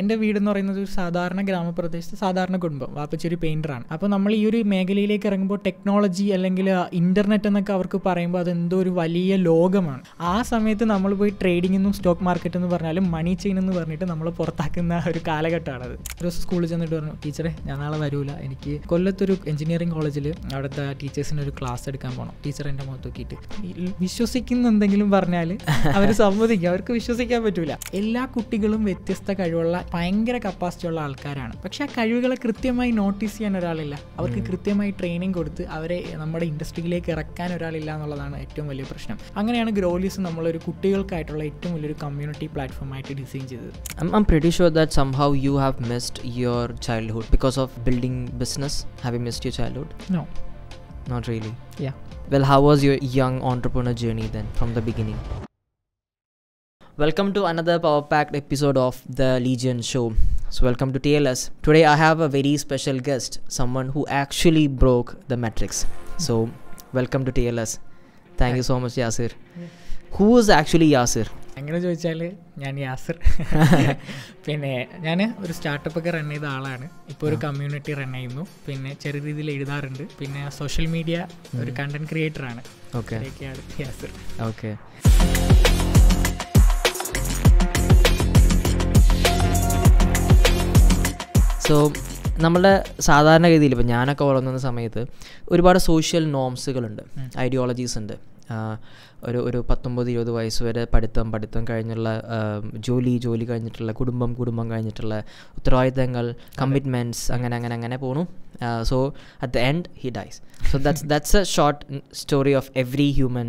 എൻ്റെ എന്ന് പറയുന്നത് ഒരു സാധാരണ ഗ്രാമപ്രദേശത്ത് സാധാരണ കുടുംബം വാപ്പച്ചൊരു പെയിൻറ്ററാണ് അപ്പോൾ നമ്മൾ ഈ ഒരു മേഖലയിലേക്ക് ഇറങ്ങുമ്പോൾ ടെക്നോളജി അല്ലെങ്കിൽ ഇൻ്റർനെറ്റ് എന്നൊക്കെ അവർക്ക് പറയുമ്പോൾ അതെന്തോ ഒരു വലിയ ലോകമാണ് ആ സമയത്ത് നമ്മൾ പോയി ട്രേഡിംഗ് എന്നും സ്റ്റോക്ക് മാർക്കറ്റ് എന്ന് പറഞ്ഞാലും മണി ചെയിൻ എന്ന് പറഞ്ഞിട്ട് നമ്മൾ പുറത്താക്കുന്ന ഒരു കാലഘട്ടമാണത് ഒരു സ്കൂളിൽ ചെന്നിട്ട് പറഞ്ഞു ടീച്ചറെ ഞാൻ നാളെ വരൂല എനിക്ക് കൊല്ലത്തൊരു എഞ്ചിനീയറിംഗ് കോളേജിൽ അവിടുത്തെ ടീച്ചേഴ്സിന് ഒരു ക്ലാസ് എടുക്കാൻ പോകണം ടീച്ചർ എൻ്റെ മുഖത്ത് നോക്കിയിട്ട് വിശ്വസിക്കുന്ന എന്തെങ്കിലും പറഞ്ഞാൽ അവർ സമ്മതിക്കും അവർക്ക് വിശ്വസിക്കാൻ പറ്റൂല എല്ലാ കുട്ടികളും വ്യത്യസ്ത കഴിവുള്ള ഭയങ്കര കപ്പാസിറ്റി ഉള്ള ആൾക്കാരാണ് പക്ഷേ ആ കഴിവുകളെ കൃത്യമായി നോട്ടീസ് ചെയ്യാൻ ഒരാളില്ല അവർക്ക് കൃത്യമായി ട്രെയിനിങ് കൊടുത്ത് അവരെ നമ്മുടെ ഇൻഡസ്ട്രിയിലേക്ക് ഇറക്കാൻ ഒരാളില്ല എന്നുള്ളതാണ് ഏറ്റവും വലിയ പ്രശ്നം അങ്ങനെയാണ് ഗ്രോലീസ് നമ്മളൊരു കുട്ടികൾക്കായിട്ടുള്ള ഏറ്റവും വലിയൊരു കമ്മ്യൂണിറ്റി പ്ലാറ്റ്ഫോം ആയിട്ട് ഡിസൈൻ ചെയ്തത് I'm pretty sure that somehow you have missed your childhood because of building business have you missed your childhood no not really yeah well how was your young entrepreneur journey then from the beginning welcome to another power packed episode of the legion show so welcome to T L S today I have a very special guest someone who actually broke the matrix so welcome to T L S thank you so much Yasir who is actually Yasir എങ്ങനെ ചോദിച്ചാൽ ഞാൻ യാസിർ പിന്നെ ഞാൻ ഒരു startup ഒക്കെ run ചെയ്ത ആളാണ് ഇപ്പോൾ ഒരു കമ്മ്യൂണിറ്റി റൺ ചെയ്യുന്നു പിന്നെ ചെറിയ രീതിയിൽ എഴുതാറുണ്ട് പിന്നെ സോഷ്യൽ മീഡിയ ഒരു കണ്ടന്റ് ക്രിയേറ്റർ ആണ് ഓക്കെ യാസിർ ഓക്കെ സോ നമ്മളുടെ സാധാരണ ഗതിയിൽ ഇപ്പം ഞാനൊക്കെ വളർന്ന സമയത്ത് ഒരുപാട് സോഷ്യൽ നോംസുകളുണ്ട് ഐഡിയോളജീസ് ഉണ്ട് ഒരു ഒരു പത്തൊമ്പത് ഇരുപത് വയസ്സ് വരെ പഠിത്തം പഠിത്തം കഴിഞ്ഞുള്ള ജോലി ജോലി കഴിഞ്ഞിട്ടുള്ള കുടുംബം കുടുംബം കഴിഞ്ഞിട്ടുള്ള ഉത്തരവാദിത്തങ്ങൾ കമ്മിറ്റ്മെൻറ്റ്സ് അങ്ങനെ അങ്ങനെ അങ്ങനെ പോണു so at the end he dies so that's that's a short story of every human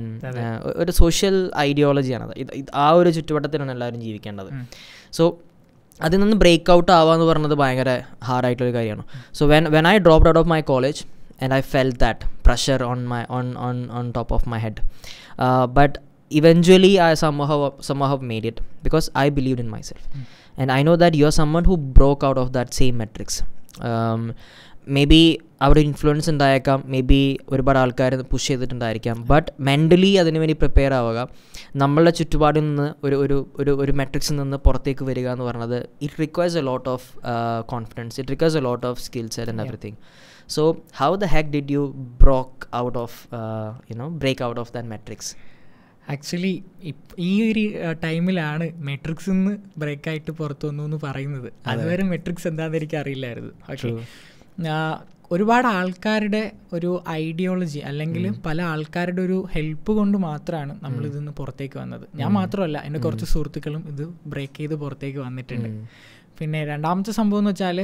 ഒരു സോഷ്യൽ ഐഡിയോളജിയാണത് ഇത് ആ ഒരു ചുറ്റുവട്ടത്തിലാണ് എല്ലാവരും ജീവിക്കേണ്ടത് സോ അതിൽ നിന്ന് ബ്രേക്ക് ഔട്ട് ആവുക എന്ന് പറയുന്നത് ഭയങ്കര ഹാർഡായിട്ടുള്ള കാര്യമാണ് so when when I drop out of my college and I felt that pressure on my on on on top of my head but eventually I somehow somehow made it because I believe in myself and I know that you are someone who broke out of that same matrix maybe അവിടെ influence ഉണ്ടായേക്കാം maybe ഒരുപാട് ആൾക്കാർ push ചെയ്തിട്ടുണ്ടായിരിക്കാം but mentally അതിനുവേണ്ടി prepare ആവുക നമ്മളുടെ ചുറ്റുപാടിൽ നിന്ന് ഒരു ഒരു ഒരു ഒരു മെട്രിക്സിൽ നിന്ന് പുറത്തേക്ക് വരിക എന്ന് പറഞ്ഞത് it requires a lot of confidence it requires a lot of skills and everything so how the heck did you broke out of you know break out of that matrix actually ഈ ഒരു ടൈമിലാണ് uh, മെട്രിക്സ് നിന്ന് ബ്രേക്കായിട്ട് പുറത്തു വന്നു എന്ന് പറയുന്നത് അതുവരെ matrix എന്താണെന്ന് എനിക്ക് അറിയില്ലായിരുന്നു പക്ഷേ ഒരുപാട് ആൾക്കാരുടെ ഒരു ഐഡിയോളജി അല്ലെങ്കിൽ പല ആൾക്കാരുടെ ഒരു ഹെൽപ്പ് കൊണ്ട് മാത്രമാണ് നമ്മൾ ഇതിന്ന് പുറത്തേക്ക് വന്നത് ഞാൻ മാത്രമല്ല എൻ്റെ കുറച്ച് സുഹൃത്തുക്കളും ഇത് ബ്രേക്ക് ചെയ്ത് പുറത്തേക്ക് വന്നിട്ടുണ്ട് പിന്നെ രണ്ടാമത്തെ സംഭവം എന്ന് വെച്ചാൽ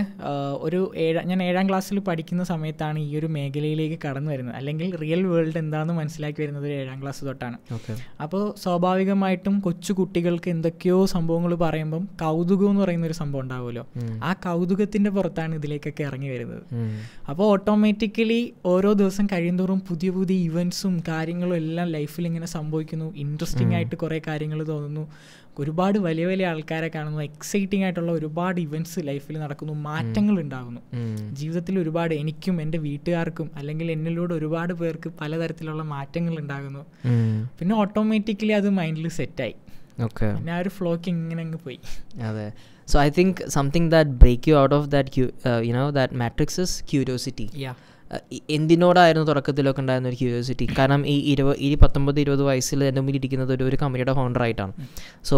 ഒരു ഏഴാം ഞാൻ ഏഴാം ക്ലാസ്സിൽ പഠിക്കുന്ന സമയത്താണ് ഈ ഒരു മേഖലയിലേക്ക് കടന്നു വരുന്നത് അല്ലെങ്കിൽ റിയൽ വേൾഡ് എന്താണെന്ന് മനസ്സിലാക്കി വരുന്നത് ഒരു ഏഴാം ക്ലാസ് തൊട്ടാണ് അപ്പോൾ സ്വാഭാവികമായിട്ടും കൊച്ചു കുട്ടികൾക്ക് എന്തൊക്കെയോ സംഭവങ്ങൾ പറയുമ്പം കൗതുകം എന്ന് പറയുന്ന ഒരു സംഭവം ഉണ്ടാവുമല്ലോ ആ കൗതുകത്തിൻ്റെ പുറത്താണ് ഇതിലേക്കൊക്കെ ഇറങ്ങി വരുന്നത് അപ്പോൾ ഓട്ടോമാറ്റിക്കലി ഓരോ ദിവസം കഴിയുന്തോറും പുതിയ പുതിയ ഇവൻസും കാര്യങ്ങളും എല്ലാം ലൈഫിൽ ഇങ്ങനെ സംഭവിക്കുന്നു ഇൻട്രസ്റ്റിംഗ് ആയിട്ട് കുറേ കാര്യങ്ങൾ തോന്നുന്നു ഒരുപാട് വലിയ വലിയ ആൾക്കാരെ കാണുന്നു എക്സൈറ്റിംഗ് ആയിട്ടുള്ള ഒരുപാട് ഇവൻറ്റ്സ് ലൈഫിൽ നടക്കുന്നു മാറ്റങ്ങൾ ഉണ്ടാകുന്നു ജീവിതത്തിൽ ഒരുപാട് എനിക്കും എൻ്റെ വീട്ടുകാർക്കും അല്ലെങ്കിൽ എന്നിലൂടെ ഒരുപാട് പേർക്ക് പലതരത്തിലുള്ള മാറ്റങ്ങൾ ഉണ്ടാകുന്നു പിന്നെ ഓട്ടോമാറ്റിക്കലി അത് മൈൻഡിൽ സെറ്റായി ഓക്കെ പിന്നെ ആ ഒരു ഫ്ലോക്ക് ഇങ്ങനെ അങ്ങ് പോയി അതെ so I think something that break you out of that you know that matrix is curiosity എന്തിനോടായിരുന്നു തുടക്കത്തിലൊക്കെ ഉണ്ടായിരുന്ന ഒരു ക്യൂരിയോസിറ്റി കാരണം ഈ ഇരുപത് ഈ പത്തൊമ്പത് ഇരുപത് വയസ്സിൽ എൻ്റെ മുന്നിൽ ഇരിക്കുന്നത് ഒരു ഒരു കമ്പനിയുടെ ഫൗണ്ടർ ആയിട്ടാണ് so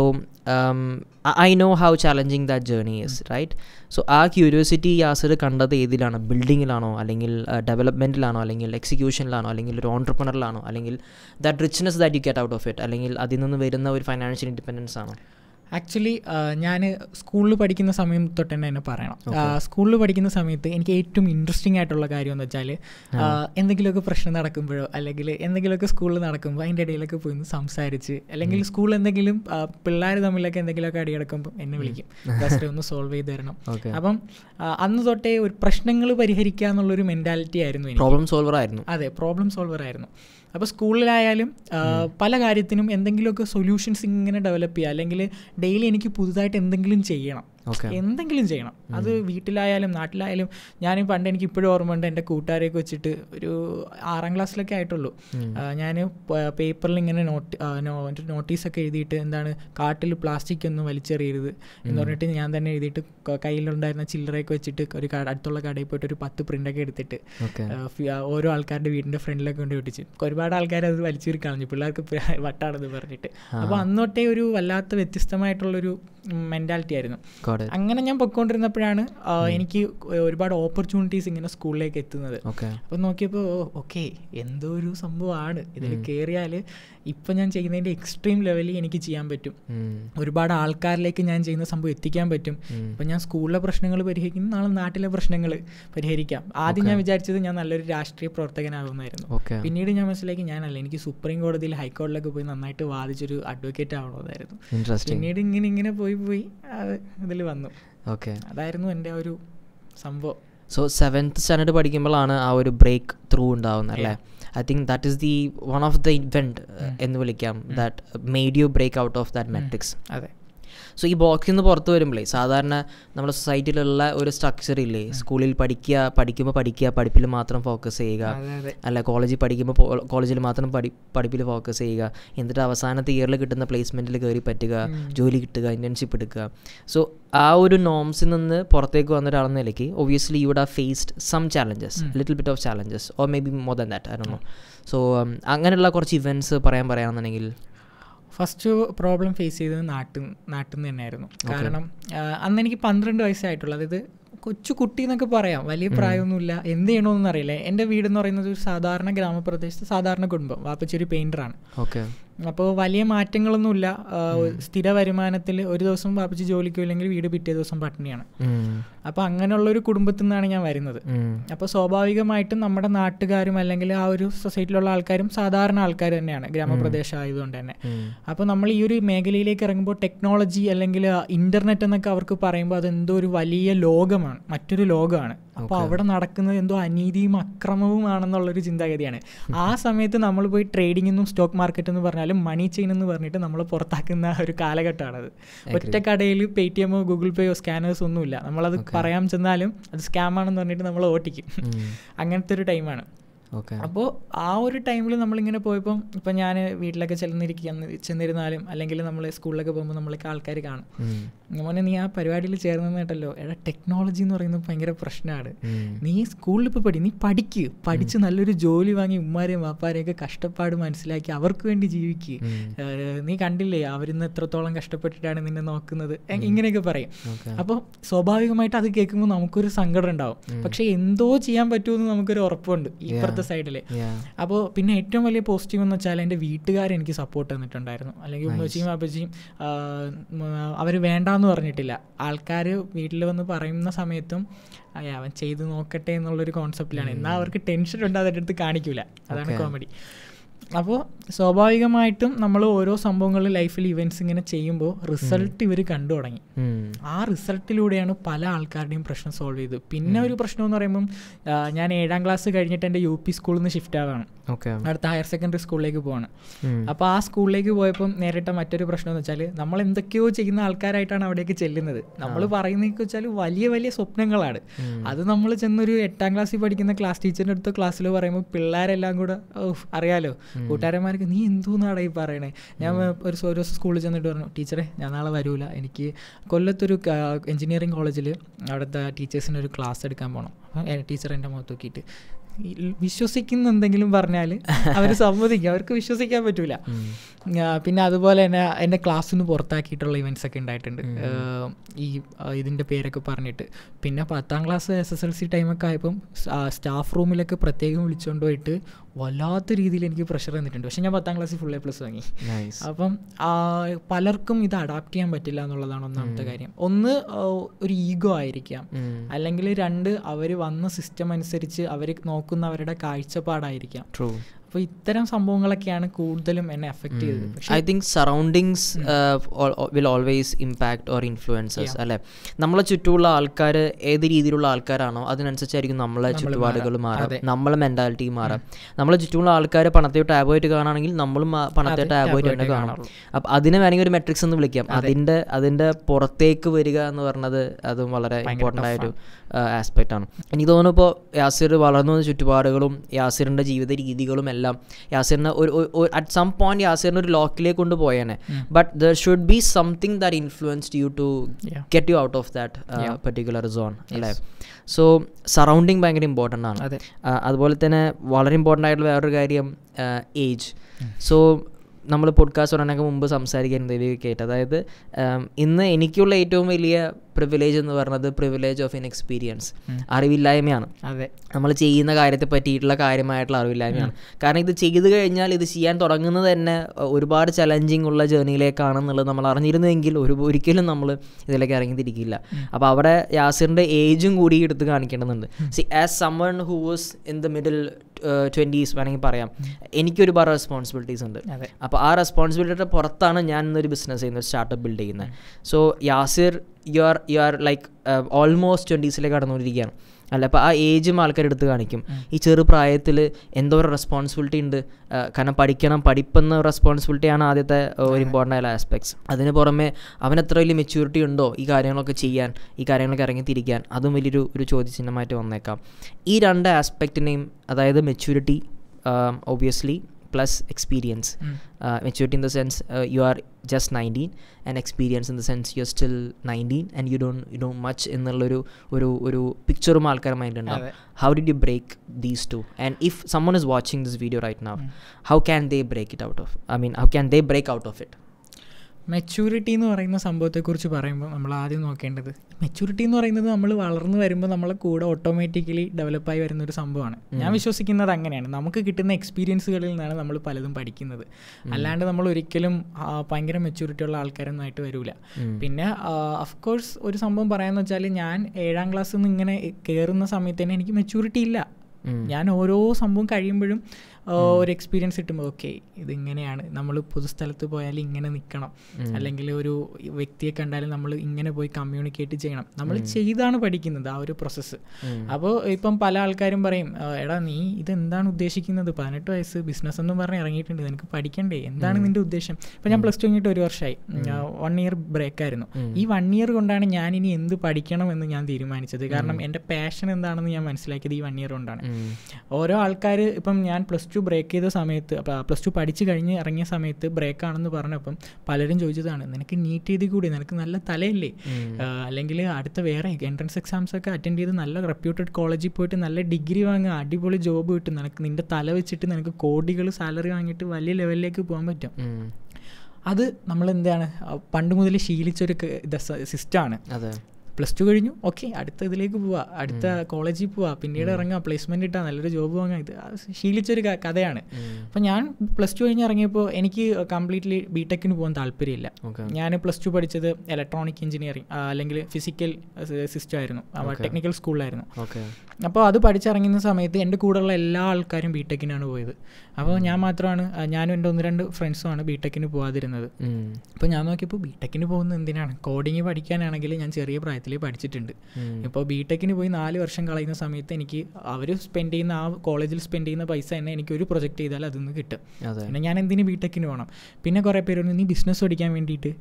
I know how challenging that journey is right so ആ ക്യൂരിയോസിറ്റി യാസർ കണ്ടത് ഏതിലാണ് ബിൽഡിങ്ങിലാണോ അല്ലെങ്കിൽ ഡെവലപ്മെൻറ്റിലാണോ അല്ലെങ്കിൽ എക്സിക്യൂഷനിലാണോ അല്ലെങ്കിൽ ഒരു ഓൺട്രപ്രണറിലാണോ അല്ലെങ്കിൽ that richness that you get out of it അല്ലെങ്കിൽ അതിൽ നിന്ന് വരുന്ന ഒരു ഫൈനാൻഷ്യൽ ഇൻഡിപെൻഡൻസ് ആണോ ആക്ച്വലി ഞാൻ സ്കൂളിൽ പഠിക്കുന്ന സമയം തൊട്ട് തന്നെ എന്നെ പറയണം സ്കൂളിൽ പഠിക്കുന്ന സമയത്ത് എനിക്ക് ഏറ്റവും ഇൻട്രസ്റ്റിംഗ് ആയിട്ടുള്ള കാര്യം എന്ന് വെച്ചാൽ എന്തെങ്കിലുമൊക്കെ പ്രശ്നം നടക്കുമ്പോഴോ അല്ലെങ്കിൽ എന്തെങ്കിലുമൊക്കെ സ്കൂളിൽ നടക്കുമ്പോൾ അതിൻ്റെ ഇടയിലൊക്കെ പോയി സംസാരിച്ച് അല്ലെങ്കിൽ സ്കൂളിൽ എന്തെങ്കിലും പിള്ളേർ തമ്മിലൊക്കെ എന്തെങ്കിലുമൊക്കെ അടിയെടുക്കുമ്പോൾ എന്നെ വിളിക്കും ജസ്റ്റ് ഒന്ന് സോൾവ് ചെയ്ത് തരണം അപ്പം അന്ന് തൊട്ടേ ഒരു പ്രശ്നങ്ങൾ പരിഹരിക്കുക എന്നുള്ളൊരു മെൻറ്റാലിറ്റി ആയിരുന്നു പ്രോബ്ലം സോൾവർ ആയിരുന്നു അതെ പ്രോബ്ലം സോൾവർ ആയിരുന്നു അപ്പോൾ സ്കൂളിലായാലും പല കാര്യത്തിനും എന്തെങ്കിലുമൊക്കെ സൊല്യൂഷൻസ് ഇങ്ങനെ ഡെവലപ്പ് ചെയ്യുക അല്ലെങ്കിൽ ഡെയിലി എനിക്ക് പുതുതായിട്ട് എന്തെങ്കിലും ചെയ്യണം എന്തെങ്കിലും ചെയ്യണം അത് വീട്ടിലായാലും നാട്ടിലായാലും ഞാൻ പണ്ട് എനിക്ക് ഇപ്പോഴും ഓർമ്മയുണ്ട് എൻ്റെ കൂട്ടുകാരെയൊക്കെ വെച്ചിട്ട് ഒരു ആറാം ക്ലാസ്സിലൊക്കെ ആയിട്ടുള്ളൂ ഞാൻ പേപ്പറിൽ ഇങ്ങനെ നോട്ട് നോട്ടീസൊക്കെ എഴുതിയിട്ട് എന്താണ് കാട്ടിൽ പ്ലാസ്റ്റിക് ഒന്നും വലിച്ചെറിയരുത് എന്ന് പറഞ്ഞിട്ട് ഞാൻ തന്നെ എഴുതിയിട്ട് കയ്യിലുണ്ടായിരുന്ന ചില്ലറയൊക്കെ വെച്ചിട്ട് ഒരു അടുത്തുള്ള കടയിൽ പോയിട്ട് ഒരു പത്ത് ഒക്കെ എടുത്തിട്ട് ഓരോ ആൾക്കാരുടെ വീടിൻ്റെ ഫ്രണ്ടിലൊക്കെ കൊണ്ട് വിട്ടിച്ച് ഒരുപാട് ആൾക്കാർ അത് വലിച്ചെറി കളഞ്ഞു പിള്ളേർക്ക് വട്ടാണെന്ന് പറഞ്ഞിട്ട് അപ്പോൾ അന്നോട്ടേ ഒരു വല്ലാത്ത വ്യത്യസ്തമായിട്ടുള്ളൊരു മെൻറ്റാലിറ്റി ആയിരുന്നു അങ്ങനെ ഞാൻ പൊയ്ക്കൊണ്ടിരുന്നപ്പോഴാണ് എനിക്ക് ഒരുപാട് ഓപ്പർച്യൂണിറ്റീസ് ഇങ്ങനെ സ്കൂളിലേക്ക് എത്തുന്നത് അപ്പം നോക്കിയപ്പോൾ ഓക്കെ എന്തോ ഒരു സംഭവമാണ് ഇതിൽ കയറിയാൽ ഇപ്പം ഞാൻ ചെയ്യുന്നതിൻ്റെ എക്സ്ട്രീം ലെവലിൽ എനിക്ക് ചെയ്യാൻ പറ്റും ഒരുപാട് ആൾക്കാരിലേക്ക് ഞാൻ ചെയ്യുന്ന സംഭവം എത്തിക്കാൻ പറ്റും ഇപ്പം ഞാൻ സ്കൂളിലെ പ്രശ്നങ്ങൾ പരിഹരിക്കുന്നു നാളെ നാട്ടിലെ പ്രശ്നങ്ങൾ പരിഹരിക്കാം ആദ്യം ഞാൻ വിചാരിച്ചത് ഞാൻ നല്ലൊരു രാഷ്ട്രീയ പ്രവർത്തകനാകുമായിരുന്നു പിന്നീട് ഞാൻ മനസ്സിലാക്കി ഞാനല്ല എനിക്ക് സുപ്രീം കോടതിയിൽ ഹൈക്കോടതിയിലൊക്കെ പോയി നന്നായിട്ട് വാദിച്ചൊരു അഡ്വക്കേറ്റ് ആവണമെന്നായിരുന്നു പിന്നീട് ഇങ്ങനെ ഇങ്ങനെ പോയി പോയി അതിൽ വന്നു ഓക്കെ അതായിരുന്നു എൻ്റെ ഒരു സംഭവം സോ സെവൻത് സ്റ്റാൻഡേർഡ് പഠിക്കുമ്പോഴാണ് ആ ഒരു ബ്രേക്ക് ത്രൂ ഉണ്ടാവുന്നത് അല്ലേ I think that is the one of the event എന്ന് വിളിക്കാം that made you break out of that matrix അതെ സോ ഈ ബോക്സിൽ നിന്ന് പുറത്ത് വരുമ്പോഴേ സാധാരണ നമ്മുടെ സൊസൈറ്റിയിലുള്ള ഒരു സ്ട്രക്ചർ ഇല്ലേ സ്കൂളിൽ പഠിക്കുക പഠിക്കുമ്പോൾ പഠിക്കുക പഠിപ്പിൽ മാത്രം ഫോക്കസ് ചെയ്യുക അല്ല കോളേജിൽ പഠിക്കുമ്പോൾ കോളേജിൽ മാത്രം പഠി പഠിപ്പിൽ ഫോക്കസ് ചെയ്യുക എന്നിട്ട് അവസാനത്തെ ഇയറിൽ കിട്ടുന്ന പ്ലേസ്മെൻറ്റിൽ കയറി പറ്റുക ജോലി കിട്ടുക ഇൻറ്റേൺഷിപ്പ് എടുക്കുക സോ ആ ഒരു നോംസിൽ നിന്ന് പുറത്തേക്ക് വന്ന ഒരാളെന്ന നിലയ്ക്ക് obviously you would uh faced some challenges little bit of challenges or maybe more than that ആയിരുന്നു സോ അങ്ങനെയുള്ള കുറച്ച് ഇവൻറ്റ്സ് പറയാൻ പറയുകയാണെന്നുണ്ടെങ്കിൽ ഫസ്റ്റ് പ്രോബ്ലം ഫേസ് ചെയ്തത് നാട്ടിൽ നാട്ടിൽ നിന്ന് തന്നെയായിരുന്നു കാരണം അന്ന് എനിക്ക് പന്ത്രണ്ട് വയസ്സായിട്ടുള്ളൂ അതായത് കൊച്ചു കുട്ടി എന്നൊക്കെ പറയാം വലിയ പ്രായമൊന്നുമില്ല എന്ത് ചെയ്യണമെന്നറിയില്ലേ എൻ്റെ വീടെന്ന് പറയുന്നത് ഒരു സാധാരണ ഗ്രാമപ്രദേശത്ത് സാധാരണ കുടുംബം വാപ്പച്ചൊരു പെയിൻറ്ററാണ് ഓക്കെ അപ്പോൾ വലിയ മാറ്റങ്ങളൊന്നുമില്ല സ്ഥിര വരുമാനത്തിൽ ഒരു ദിവസം വാപ്പിച്ച് ജോലിക്ക് ഇല്ലെങ്കിൽ വീട് പിറ്റേ ദിവസം പട്ടിണിയാണ് അപ്പോൾ ഒരു കുടുംബത്തിൽ നിന്നാണ് ഞാൻ വരുന്നത് അപ്പോൾ സ്വാഭാവികമായിട്ടും നമ്മുടെ നാട്ടുകാരും അല്ലെങ്കിൽ ആ ഒരു സൊസൈറ്റിയിലുള്ള ആൾക്കാരും സാധാരണ ആൾക്കാർ തന്നെയാണ് ഗ്രാമപ്രദേശം ആയതുകൊണ്ട് തന്നെ അപ്പോൾ നമ്മൾ ഈ ഒരു മേഖലയിലേക്ക് ഇറങ്ങുമ്പോൾ ടെക്നോളജി അല്ലെങ്കിൽ ഇൻ്റർനെറ്റ് എന്നൊക്കെ അവർക്ക് പറയുമ്പോൾ അത് എന്തോ ഒരു വലിയ ലോകമാണ് മറ്റൊരു ലോകമാണ് അപ്പോൾ അവിടെ നടക്കുന്നത് എന്തോ അനീതിയും അക്രമവും ആണെന്നുള്ളൊരു ചിന്താഗതിയാണ് ആ സമയത്ത് നമ്മൾ പോയി ട്രേഡിംഗ് എന്നും സ്റ്റോക്ക് മാർക്കറ്റ് എന്ന് പറഞ്ഞാലും മണി ചെയിൻ എന്ന് പറഞ്ഞിട്ട് നമ്മൾ പുറത്താക്കുന്ന ഒരു കാലഘട്ടമാണത് ഒറ്റ കടയിൽ പേ ടി എമ്മോ ഗൂഗിൾ പേയോ സ്കാനേഴ്സ് ഒന്നുമില്ല നമ്മളത് പറയാൻ ചെന്നാലും അത് സ്കാം ആണെന്ന് പറഞ്ഞിട്ട് നമ്മൾ ഓട്ടിക്കും അങ്ങനത്തെ ഒരു ടൈമാണ് അപ്പോൾ ആ ഒരു ടൈമിൽ നമ്മളിങ്ങനെ പോയപ്പം ഇപ്പം ഞാൻ വീട്ടിലൊക്കെ ചെന്നിരിക്കുക ചെന്നിരുന്നാലും അല്ലെങ്കിൽ നമ്മൾ സ്കൂളിലൊക്കെ പോകുമ്പോൾ നമ്മളൊക്കെ ആൾക്കാർ കാണും മോനെ നീ ആ പരിപാടിയിൽ ചേർന്നെന്ന് കേട്ടല്ലോ എടാ ടെക്നോളജി എന്ന് പറയുന്നത് ഭയങ്കര പ്രശ്നമാണ് നീ സ്കൂളിൽ ഇപ്പോൾ പഠി നീ പഠിക്ക് പഠിച്ച് നല്ലൊരു ജോലി വാങ്ങി ഉമ്മാരെയും വാപ്പാരെയൊക്കെ കഷ്ടപ്പാട് മനസ്സിലാക്കി അവർക്ക് വേണ്ടി ജീവിക്ക് നീ കണ്ടില്ലേ അവരിന്ന് എത്രത്തോളം കഷ്ടപ്പെട്ടിട്ടാണ് നിന്നെ നോക്കുന്നത് ഇങ്ങനെയൊക്കെ പറയും അപ്പോൾ സ്വാഭാവികമായിട്ട് അത് കേൾക്കുമ്പോൾ നമുക്കൊരു സങ്കടം ഉണ്ടാവും പക്ഷേ എന്തോ ചെയ്യാൻ പറ്റുമെന്ന് നമുക്കൊരു ഉറപ്പുണ്ട് ഇപ്പുറത്തെ ഇപ്പുറത്തെ സൈഡിൽ അപ്പോൾ പിന്നെ ഏറ്റവും വലിയ പോസിറ്റീവ് എന്ന് വെച്ചാൽ എൻ്റെ വീട്ടുകാർ എനിക്ക് സപ്പോർട്ട് തന്നിട്ടുണ്ടായിരുന്നു അല്ലെങ്കിൽ ഉമ്മച്ചിയും അപ്പച്ചിയും അവർ വേണ്ടാന്ന് പറഞ്ഞിട്ടില്ല ആൾക്കാർ വീട്ടിൽ വന്ന് പറയുന്ന സമയത്തും അവൻ ചെയ്ത് നോക്കട്ടെ എന്നുള്ളൊരു കോൺസെപ്റ്റിലാണ് mm. എന്നാൽ അവർക്ക് ടെൻഷൻ ഉണ്ട് അടുത്ത് കാണിക്കൂല അതാണ് കോമഡി അപ്പോൾ സ്വാഭാവികമായിട്ടും നമ്മൾ ഓരോ സംഭവങ്ങൾ ലൈഫിൽ ഇവൻസ് ഇങ്ങനെ ചെയ്യുമ്പോൾ റിസൾട്ട് ഇവർ കണ്ടു തുടങ്ങി ആ റിസൾട്ടിലൂടെയാണ് പല ആൾക്കാരുടെയും പ്രശ്നം സോൾവ് ചെയ്തത് പിന്നെ ഒരു പ്രശ്നം എന്ന് പറയുമ്പം ഞാൻ ഏഴാം ക്ലാസ് കഴിഞ്ഞിട്ട് എൻ്റെ യു പി സ്കൂളിൽ നിന്ന് ഷിഫ്റ്റ് ആവാണ് അടുത്ത ഹയർ സെക്കൻഡറി സ്കൂളിലേക്ക് പോവാണ് അപ്പോൾ ആ സ്കൂളിലേക്ക് പോയപ്പോൾ നേരിട്ട മറ്റൊരു പ്രശ്നം എന്ന് വെച്ചാൽ നമ്മൾ എന്തൊക്കെയോ ചെയ്യുന്ന ആൾക്കാരായിട്ടാണ് അവിടേക്ക് ചെല്ലുന്നത് നമ്മൾ പറയുന്നതെന്ന് വെച്ചാൽ വലിയ വലിയ സ്വപ്നങ്ങളാണ് അത് നമ്മൾ ചെന്നൊരു എട്ടാം ക്ലാസ്സിൽ പഠിക്കുന്ന ക്ലാസ് ടീച്ചറിൻ്റെ അടുത്ത് ക്ലാസ്സിൽ പറയുമ്പോൾ പിള്ളേരെല്ലാം കൂടെ അറിയാലോ കൂട്ടുകാരന്മാർക്ക് നീ എന്തോന്നാടാ ഈ പറയണേ ഞാൻ ഒരു ഒരു സ്കൂളിൽ ചെന്നിട്ട് പറഞ്ഞു ടീച്ചറെ ഞാൻ നാളെ വരൂല എനിക്ക് കൊല്ലത്തൊരു എഞ്ചിനീയറിംഗ് കോളേജിൽ അവിടുത്തെ ടീച്ചേഴ്സിനൊരു ക്ലാസ് എടുക്കാൻ പോകണം ടീച്ചർ എൻ്റെ മുഖത്ത് നോക്കിയിട്ട് വിശ്വസിക്കുന്ന എന്തെങ്കിലും പറഞ്ഞാൽ അവർ സമ്മതിക്കും അവർക്ക് വിശ്വസിക്കാൻ പറ്റൂല പിന്നെ അതുപോലെ തന്നെ എൻ്റെ ക്ലാസ്സിൽ നിന്ന് പുറത്താക്കിയിട്ടുള്ള ഇവൻറ്റ്സ് ഒക്കെ ഉണ്ടായിട്ടുണ്ട് ഈ ഇതിൻ്റെ പേരൊക്കെ പറഞ്ഞിട്ട് പിന്നെ പത്താം class S S L C ടൈമൊക്കെ ആയപ്പം സ്റ്റാഫ് റൂമിലൊക്കെ പ്രത്യേകം വിളിച്ചുകൊണ്ട് പോയിട്ട് വല്ലാത്ത രീതിയിൽ എനിക്ക് പ്രഷർ തന്നിട്ടുണ്ട് പക്ഷേ ഞാൻ പത്താം ക്ലാസ്സിൽ ഫുൾ എ പ്ലസ് വാങ്ങി അപ്പം പലർക്കും ഇത് അഡാപ്റ്റ് ചെയ്യാൻ പറ്റില്ല എന്നുള്ളതാണ് ഒന്നാമത്തെ കാര്യം ഒന്ന് ഒരു ഈഗോ ആയിരിക്കാം അല്ലെങ്കിൽ രണ്ട് അവർ വന്ന സിസ്റ്റം അനുസരിച്ച് അവർ നോക്കുന്നവരുടെ കാഴ്ചപ്പാടായിരിക്കാം അപ്പോൾ ഇത്തരം സംഭവങ്ങളൊക്കെയാണ് കൂടുതലും എന്നെ എഫക്റ്റ് ചെയ്തത് I think surroundings will always impact or influences അല്ലേ നമ്മളെ ചുറ്റുമുള്ള ആൾക്കാർ ഏത് രീതിയിലുള്ള ആൾക്കാരാണോ അതിനനുസരിച്ചായിരിക്കും നമ്മളെ ചുറ്റുപാടുകൾ മാറുക നമ്മളെ മെൻറ്റാലിറ്റി മാറുക നമ്മളെ ചുറ്റുമുള്ള ആൾക്കാർ പണത്തെ ടാബ് ആയിട്ട് കാണുകയാണെങ്കിൽ നമ്മളും പണത്തെ ടാബ് ആയിട്ട് തന്നെ കാണാം അപ്പം അതിനെ വേണമെങ്കിൽ ഒരു മെട്രിക്സ് എന്ന് വിളിക്കാം അതിൻ്റെ അതിൻ്റെ പുറത്തേക്ക് വരിക എന്ന് പറഞ്ഞത് അതും വളരെ ഇമ്പോർട്ടൻ്റ് ആയൊരു ആസ്പെക്റ്റാണ് എനിക്ക് തോന്നുന്നു ഇപ്പോൾ യാസിർ വളർന്നു വന്ന ചുറ്റുപാടുകളും യാസിറിൻ്റെ ജീവിത രീതികളും എല്ലാം യാസിറിനെ ഒരു അറ്റ് സം പോയിന്റ് യാസിറിന് ഒരു ലോക്കിലേക്ക് കൊണ്ട് പോയേനെ but there should be something that influenced you to get you out of that particular zone അല്ലേ സോ സറൗണ്ടിങ് ഭയങ്കര ഇമ്പോർട്ടൻ്റ് ആണ് അതുപോലെ തന്നെ വളരെ ഇമ്പോർട്ടൻ്റ് ആയിട്ടുള്ള വേറൊരു കാര്യം ഏജ് സോ നമ്മൾ പോഡ്കാസ്റ്റ് പറയാനൊക്കെ മുമ്പ് സംസാരിക്കാൻ ദേവി കേട്ടത് അതായത് ഇന്ന് എനിക്കുള്ള ഏറ്റവും വലിയ പ്രിവിലേജ് എന്ന് പറഞ്ഞത് പ്രിവിലേജ് ഓഫ് ഇൻ എക്സ്പീരിയൻസ് അറിവില്ലായ്മയാണ് അതെ നമ്മൾ ചെയ്യുന്ന കാര്യത്തെ പറ്റിയിട്ടുള്ള കാര്യമായിട്ടുള്ള അറിവില്ലായ്മയാണ് കാരണം ഇത് ചെയ്തു കഴിഞ്ഞാൽ ഇത് ചെയ്യാൻ തുടങ്ങുന്നത് തന്നെ ഒരുപാട് ചലഞ്ചിങ് ഉള്ള ജേർണിയിലേക്കാണെന്നുള്ളത് നമ്മൾ അറിഞ്ഞിരുന്നെങ്കിൽ ഒരു ഒരിക്കലും നമ്മൾ ഇതിലേക്ക് ഇറങ്ങിത്തിരിക്കില്ല അപ്പോൾ അവിടെ യാസിറിൻ്റെ ഏജും കൂടി എടുത്ത് കാണിക്കേണ്ടതുണ്ട് see as someone who was in the middle twenties വേണമെങ്കിൽ പറയാം എനിക്ക് ഒരുപാട് റെസ്പോൺസിബിലിറ്റീസ് ഉണ്ട് അപ്പോൾ ആ റെസ്പോൺസിബിലിറ്റിയുടെ പുറത്താണ് ഞാൻ ഇന്നൊരു ബിസിനസ് ചെയ്യുന്നത് സ്റ്റാർട്ടപ്പ് ബിൽഡ് ചെയ്യുന്നത് so Yasir you are you are like almost ട്വൻറ്റീസിലേക്ക് കടന്നുകൊണ്ടിരിക്കുകയാണ് അല്ല അപ്പോൾ ആ ഏജും ആൾക്കാർ എടുത്ത് കാണിക്കും ഈ ചെറു പ്രായത്തിൽ ഒരു റെസ്പോൺസിബിലിറ്റി ഉണ്ട് കാരണം പഠിക്കണം പഠിപ്പെന്ന റെസ്പോൺസിബിലിറ്റിയാണ് ആദ്യത്തെ ഒരു ഇമ്പോർട്ടൻ്റ് ആയ ആസ്പെക്ട്സ് അതിന് പുറമെ അവൻ എത്ര വലിയ മെച്യൂരിറ്റി ഉണ്ടോ ഈ കാര്യങ്ങളൊക്കെ ചെയ്യാൻ ഈ കാര്യങ്ങളൊക്കെ ഇറങ്ങിത്തിരിക്കാൻ അതും വലിയൊരു ഒരു ചോദ്യചിഹ്നമായിട്ട് വന്നേക്കാം ഈ രണ്ട് ആസ്പെക്റ്റിനെയും അതായത് maturity obviously plus experience. Mm. Uh, maturity in the sense uh, you are just 19 and experience in the sense you're still 19 and you don't you don't much എന്നുള്ളൊരു ഒരു ഒരു പിക്ചറും ആൾക്കാർ മൈൻഡുണ്ടാവും how did you break these two and if someone is watching this video right now how can they break it out of I mean how can they break out of it maturity എന്ന് പറയുന്ന സംഭവത്തെക്കുറിച്ച് പറയുമ്പോൾ നമ്മൾ ആദ്യം നോക്കേണ്ടത് maturity എന്ന് പറയുന്നത് നമ്മൾ വളർന്നു വരുമ്പോൾ നമ്മളെ കൂടെ ഓട്ടോമാറ്റിക്കലി ഡെവലപ്പായി വരുന്ന ഒരു സംഭവമാണ് ഞാൻ വിശ്വസിക്കുന്നത് അങ്ങനെയാണ് നമുക്ക് കിട്ടുന്ന എക്സ്പീരിയൻസുകളിൽ നിന്നാണ് നമ്മൾ പലതും പഠിക്കുന്നത് അല്ലാണ്ട് നമ്മൾ ഒരിക്കലും ഭയങ്കര മെച്യൂരിറ്റി ഉള്ള ആൾക്കാരൊന്നായിട്ട് വരില്ല പിന്നെ അഫ്കോഴ്സ് ഒരു സംഭവം പറയാന്ന് വെച്ചാൽ ഞാൻ ഏഴാം ക്ലാസ്സിൽ നിന്ന് ഇങ്ങനെ കയറുന്ന സമയത്ത് തന്നെ എനിക്ക് മെച്യൂരിറ്റി ഇല്ല ഞാൻ ഓരോ സംഭവം കഴിയുമ്പോഴും ഒരു എക്സ്പീരിയൻസ് കിട്ടുമ്പോൾ ഓക്കെ ഇതിങ്ങനെയാണ് നമ്മൾ പൊതുസ്ഥലത്ത് പോയാൽ ഇങ്ങനെ നിൽക്കണം അല്ലെങ്കിൽ ഒരു വ്യക്തിയെ കണ്ടാലും നമ്മൾ ഇങ്ങനെ പോയി കമ്മ്യൂണിക്കേറ്റ് ചെയ്യണം നമ്മൾ ചെയ്താണ് പഠിക്കുന്നത് ആ ഒരു പ്രോസസ്സ് അപ്പോൾ ഇപ്പം പല ആൾക്കാരും പറയും എടാ നീ ഇതെന്താണ് ഉദ്ദേശിക്കുന്നത് പതിനെട്ട് വയസ്സ് ബിസിനസ് എന്നും പറഞ്ഞ് ഇറങ്ങിയിട്ടുണ്ട് നിനക്ക് പഠിക്കണ്ടേ എന്താണ് നിന്റെ ഉദ്ദേശം ഇപ്പം ഞാൻ പ്ലസ് ടു കഴിഞ്ഞിട്ട് ഒരു വർഷമായി വൺ ഇയർ ബ്രേക്ക് ആയിരുന്നു ഈ വൺ ഇയർ കൊണ്ടാണ് ഞാൻ ഇനി എന്ത് പഠിക്കണം എന്ന് ഞാൻ തീരുമാനിച്ചത് കാരണം എൻ്റെ പാഷൻ എന്താണെന്ന് ഞാൻ മനസ്സിലാക്കിയത് ഈ വൺ ഇയർ കൊണ്ടാണ് ഓരോ ആൾക്കാർ ഇപ്പം ഞാൻ പ്ലസ് ടു ബ്രേക്ക് ചെയ്ത സമയത്ത് അപ്പോൾ പ്ലസ് ടു പഠിച്ച് കഴിഞ്ഞ് ഇറങ്ങിയ സമയത്ത് ആണെന്ന് പറഞ്ഞപ്പം പലരും ചോദിച്ചതാണ് നിനക്ക് നീറ്റ് ചെയ്ത് കൂടി നിനക്ക് നല്ല തലയില്ലേ അല്ലെങ്കിൽ അടുത്ത വേറെ എൻട്രൻസ് എക്സാംസ് ഒക്കെ അറ്റൻഡ് ചെയ്ത് നല്ല റെപ്യൂട്ടഡ് കോളേജിൽ പോയിട്ട് നല്ല ഡിഗ്രി വാങ്ങുക അടിപൊളി ജോബ് കിട്ടും നിനക്ക് നിന്റെ തല വെച്ചിട്ട് നിനക്ക് കോടികൾ സാലറി വാങ്ങിയിട്ട് വലിയ ലെവലിലേക്ക് പോകാൻ പറ്റും അത് നമ്മൾ എന്താണ് പണ്ട് മുതൽ ശീലിച്ചൊരു സിസ്റ്റമാണ് പ്ലസ് ടു കഴിഞ്ഞു ഓക്കെ അടുത്ത ഇതിലേക്ക് പോവാ അടുത്ത കോളേജിൽ പോവാ പിന്നീട് ഇറങ്ങാം പ്ലേസ്മെന്റ് കിട്ടാ നല്ലൊരു ജോബ് വാങ്ങാം ഇത് ശീലിച്ചൊരു കഥയാണ് അപ്പൊ ഞാൻ പ്ലസ് ടു കഴിഞ്ഞ് ഇറങ്ങിയപ്പോൾ എനിക്ക് കംപ്ലീറ്റ്ലി ബി ടെക്കിന് പോകാൻ താല്പര്യമില്ല ഞാൻ പ്ലസ് ടു പഠിച്ചത് ഇലക്ട്രോണിക് എഞ്ചിനീയറിംഗ് അല്ലെങ്കിൽ ഫിസിക്കൽ സിസ്റ്റം ആയിരുന്നു ടെക്നിക്കൽ സ്കൂളിലായിരുന്നു അപ്പോൾ അത് പഠിച്ചിറങ്ങുന്ന സമയത്ത് എൻ്റെ കൂടെയുള്ള എല്ലാ ആൾക്കാരും ബി ടെക്കിനാണ് പോയത് അപ്പോൾ ഞാൻ മാത്രമാണ് ഞാനും എൻ്റെ ഒന്ന് രണ്ട് ഫ്രണ്ട്സുമാണ് ബി ടെക്കിന് പോകാതിരുന്നത് അപ്പോൾ ഞാൻ നോക്കിയപ്പോൾ ബി ടെക്കിന് പോകുന്നത് എന്തിനാണ് കോഡിങ് പഠിക്കാനാണെങ്കിൽ ഞാൻ ചെറിയ പ്രായത്തിൽ വിദ്യാലയത്തിൽ പഠിച്ചിട്ടുണ്ട് ഇപ്പോൾ ബി ടെക്കിന് പോയി നാല് വർഷം കളയുന്ന സമയത്ത് എനിക്ക് അവർ സ്പെൻഡ് ചെയ്യുന്ന ആ കോളേജിൽ സ്പെൻഡ് ചെയ്യുന്ന പൈസ തന്നെ എനിക്ക് ഒരു പ്രൊജക്റ്റ് ചെയ്താൽ അതൊന്ന് കിട്ടും പിന്നെ ഞാൻ എന്തിന് ബി ടെക്കിന് പോകണം പിന്നെ കുറേ പേര് നീ ബിസിനസ് പഠിക്കാൻ വേണ്ടിയിട്ട്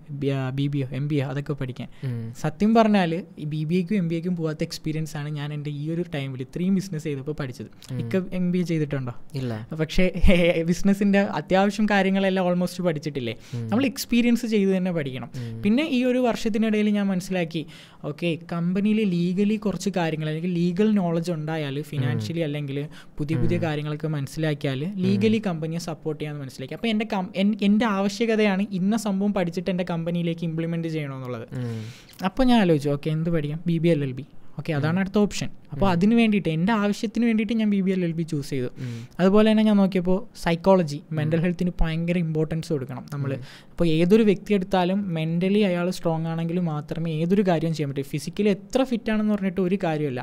B B or M B A അതൊക്കെ പഠിക്കാൻ സത്യം പറഞ്ഞാൽ ഈ ബി ബി എക്കും എം ബി എക്കും പോകാത്ത എക്സ്പീരിയൻസ് ആണ് ഞാൻ എൻ്റെ ഈ ഒരു ടൈമിൽ ഇത്രയും ബിസിനസ് ചെയ്തപ്പോൾ പഠിച്ചത് ഇക്ക എം ബി എ ചെയ്തിട്ടുണ്ടോ ഇല്ല പക്ഷേ ബിസിനസ്സിൻ്റെ അത്യാവശ്യം കാര്യങ്ങളെല്ലാം ഓൾമോസ്റ്റ് പഠിച്ചിട്ടില്ലേ നമ്മൾ എക്സ്പീരിയൻസ് ചെയ്ത് തന്നെ പഠിക്കണം പിന്നെ ഈ ഒരു വർഷത്തിനിടയിൽ ഞാൻ മനസ്സിലാക്കി ഓക്കെ കമ്പനിയിൽ ലീഗലി കുറച്ച് കാര്യങ്ങൾ അല്ലെങ്കിൽ ലീഗൽ നോളജ് ഉണ്ടായാൽ ഫിനാൻഷ്യലി അല്ലെങ്കിൽ പുതിയ പുതിയ കാര്യങ്ങളൊക്കെ മനസ്സിലാക്കിയാൽ ലീഗലി കമ്പനിയെ സപ്പോർട്ട് ചെയ്യാമെന്ന് മനസ്സിലാക്കി അപ്പോൾ എൻ്റെ എൻ്റെ ആവശ്യകതയാണ് ഇന്ന സംഭവം പഠിച്ചിട്ട് എൻ്റെ കമ്പനിയിലേക്ക് ഇംപ്ലിമെൻറ്റ് ചെയ്യണമെന്നുള്ളത് അപ്പോൾ ഞാൻ ആലോചിച്ചു ഓക്കെ എന്ത് പഠിക്കാം B B L L B okay അതാണ് അടുത്ത ഓപ്ഷൻ അപ്പോൾ അതിന് വേണ്ടിയിട്ട് എൻ്റെ ആവശ്യത്തിന് വേണ്ടിയിട്ട് ഞാൻ B B L L B choose ചെയ്തു അതുപോലെ തന്നെ ഞാൻ നോക്കിയപ്പോൾ സൈക്കോളജി മെൻ്റൽ ഹെൽത്തിന് ഭയങ്കര ഇമ്പോർട്ടൻസ് കൊടുക്കണം നമ്മൾ അപ്പോൾ ഏതൊരു വ്യക്തി എടുത്താലും മെൻ്റലി അയാൾ സ്ട്രോങ് ആണെങ്കിൽ മാത്രമേ ഏതൊരു കാര്യവും ചെയ്യാൻ പറ്റൂ ഫിസിക്കലി എത്ര ഫിറ്റ് ആണെന്ന് പറഞ്ഞിട്ട് ഒരു കാര്യമല്ല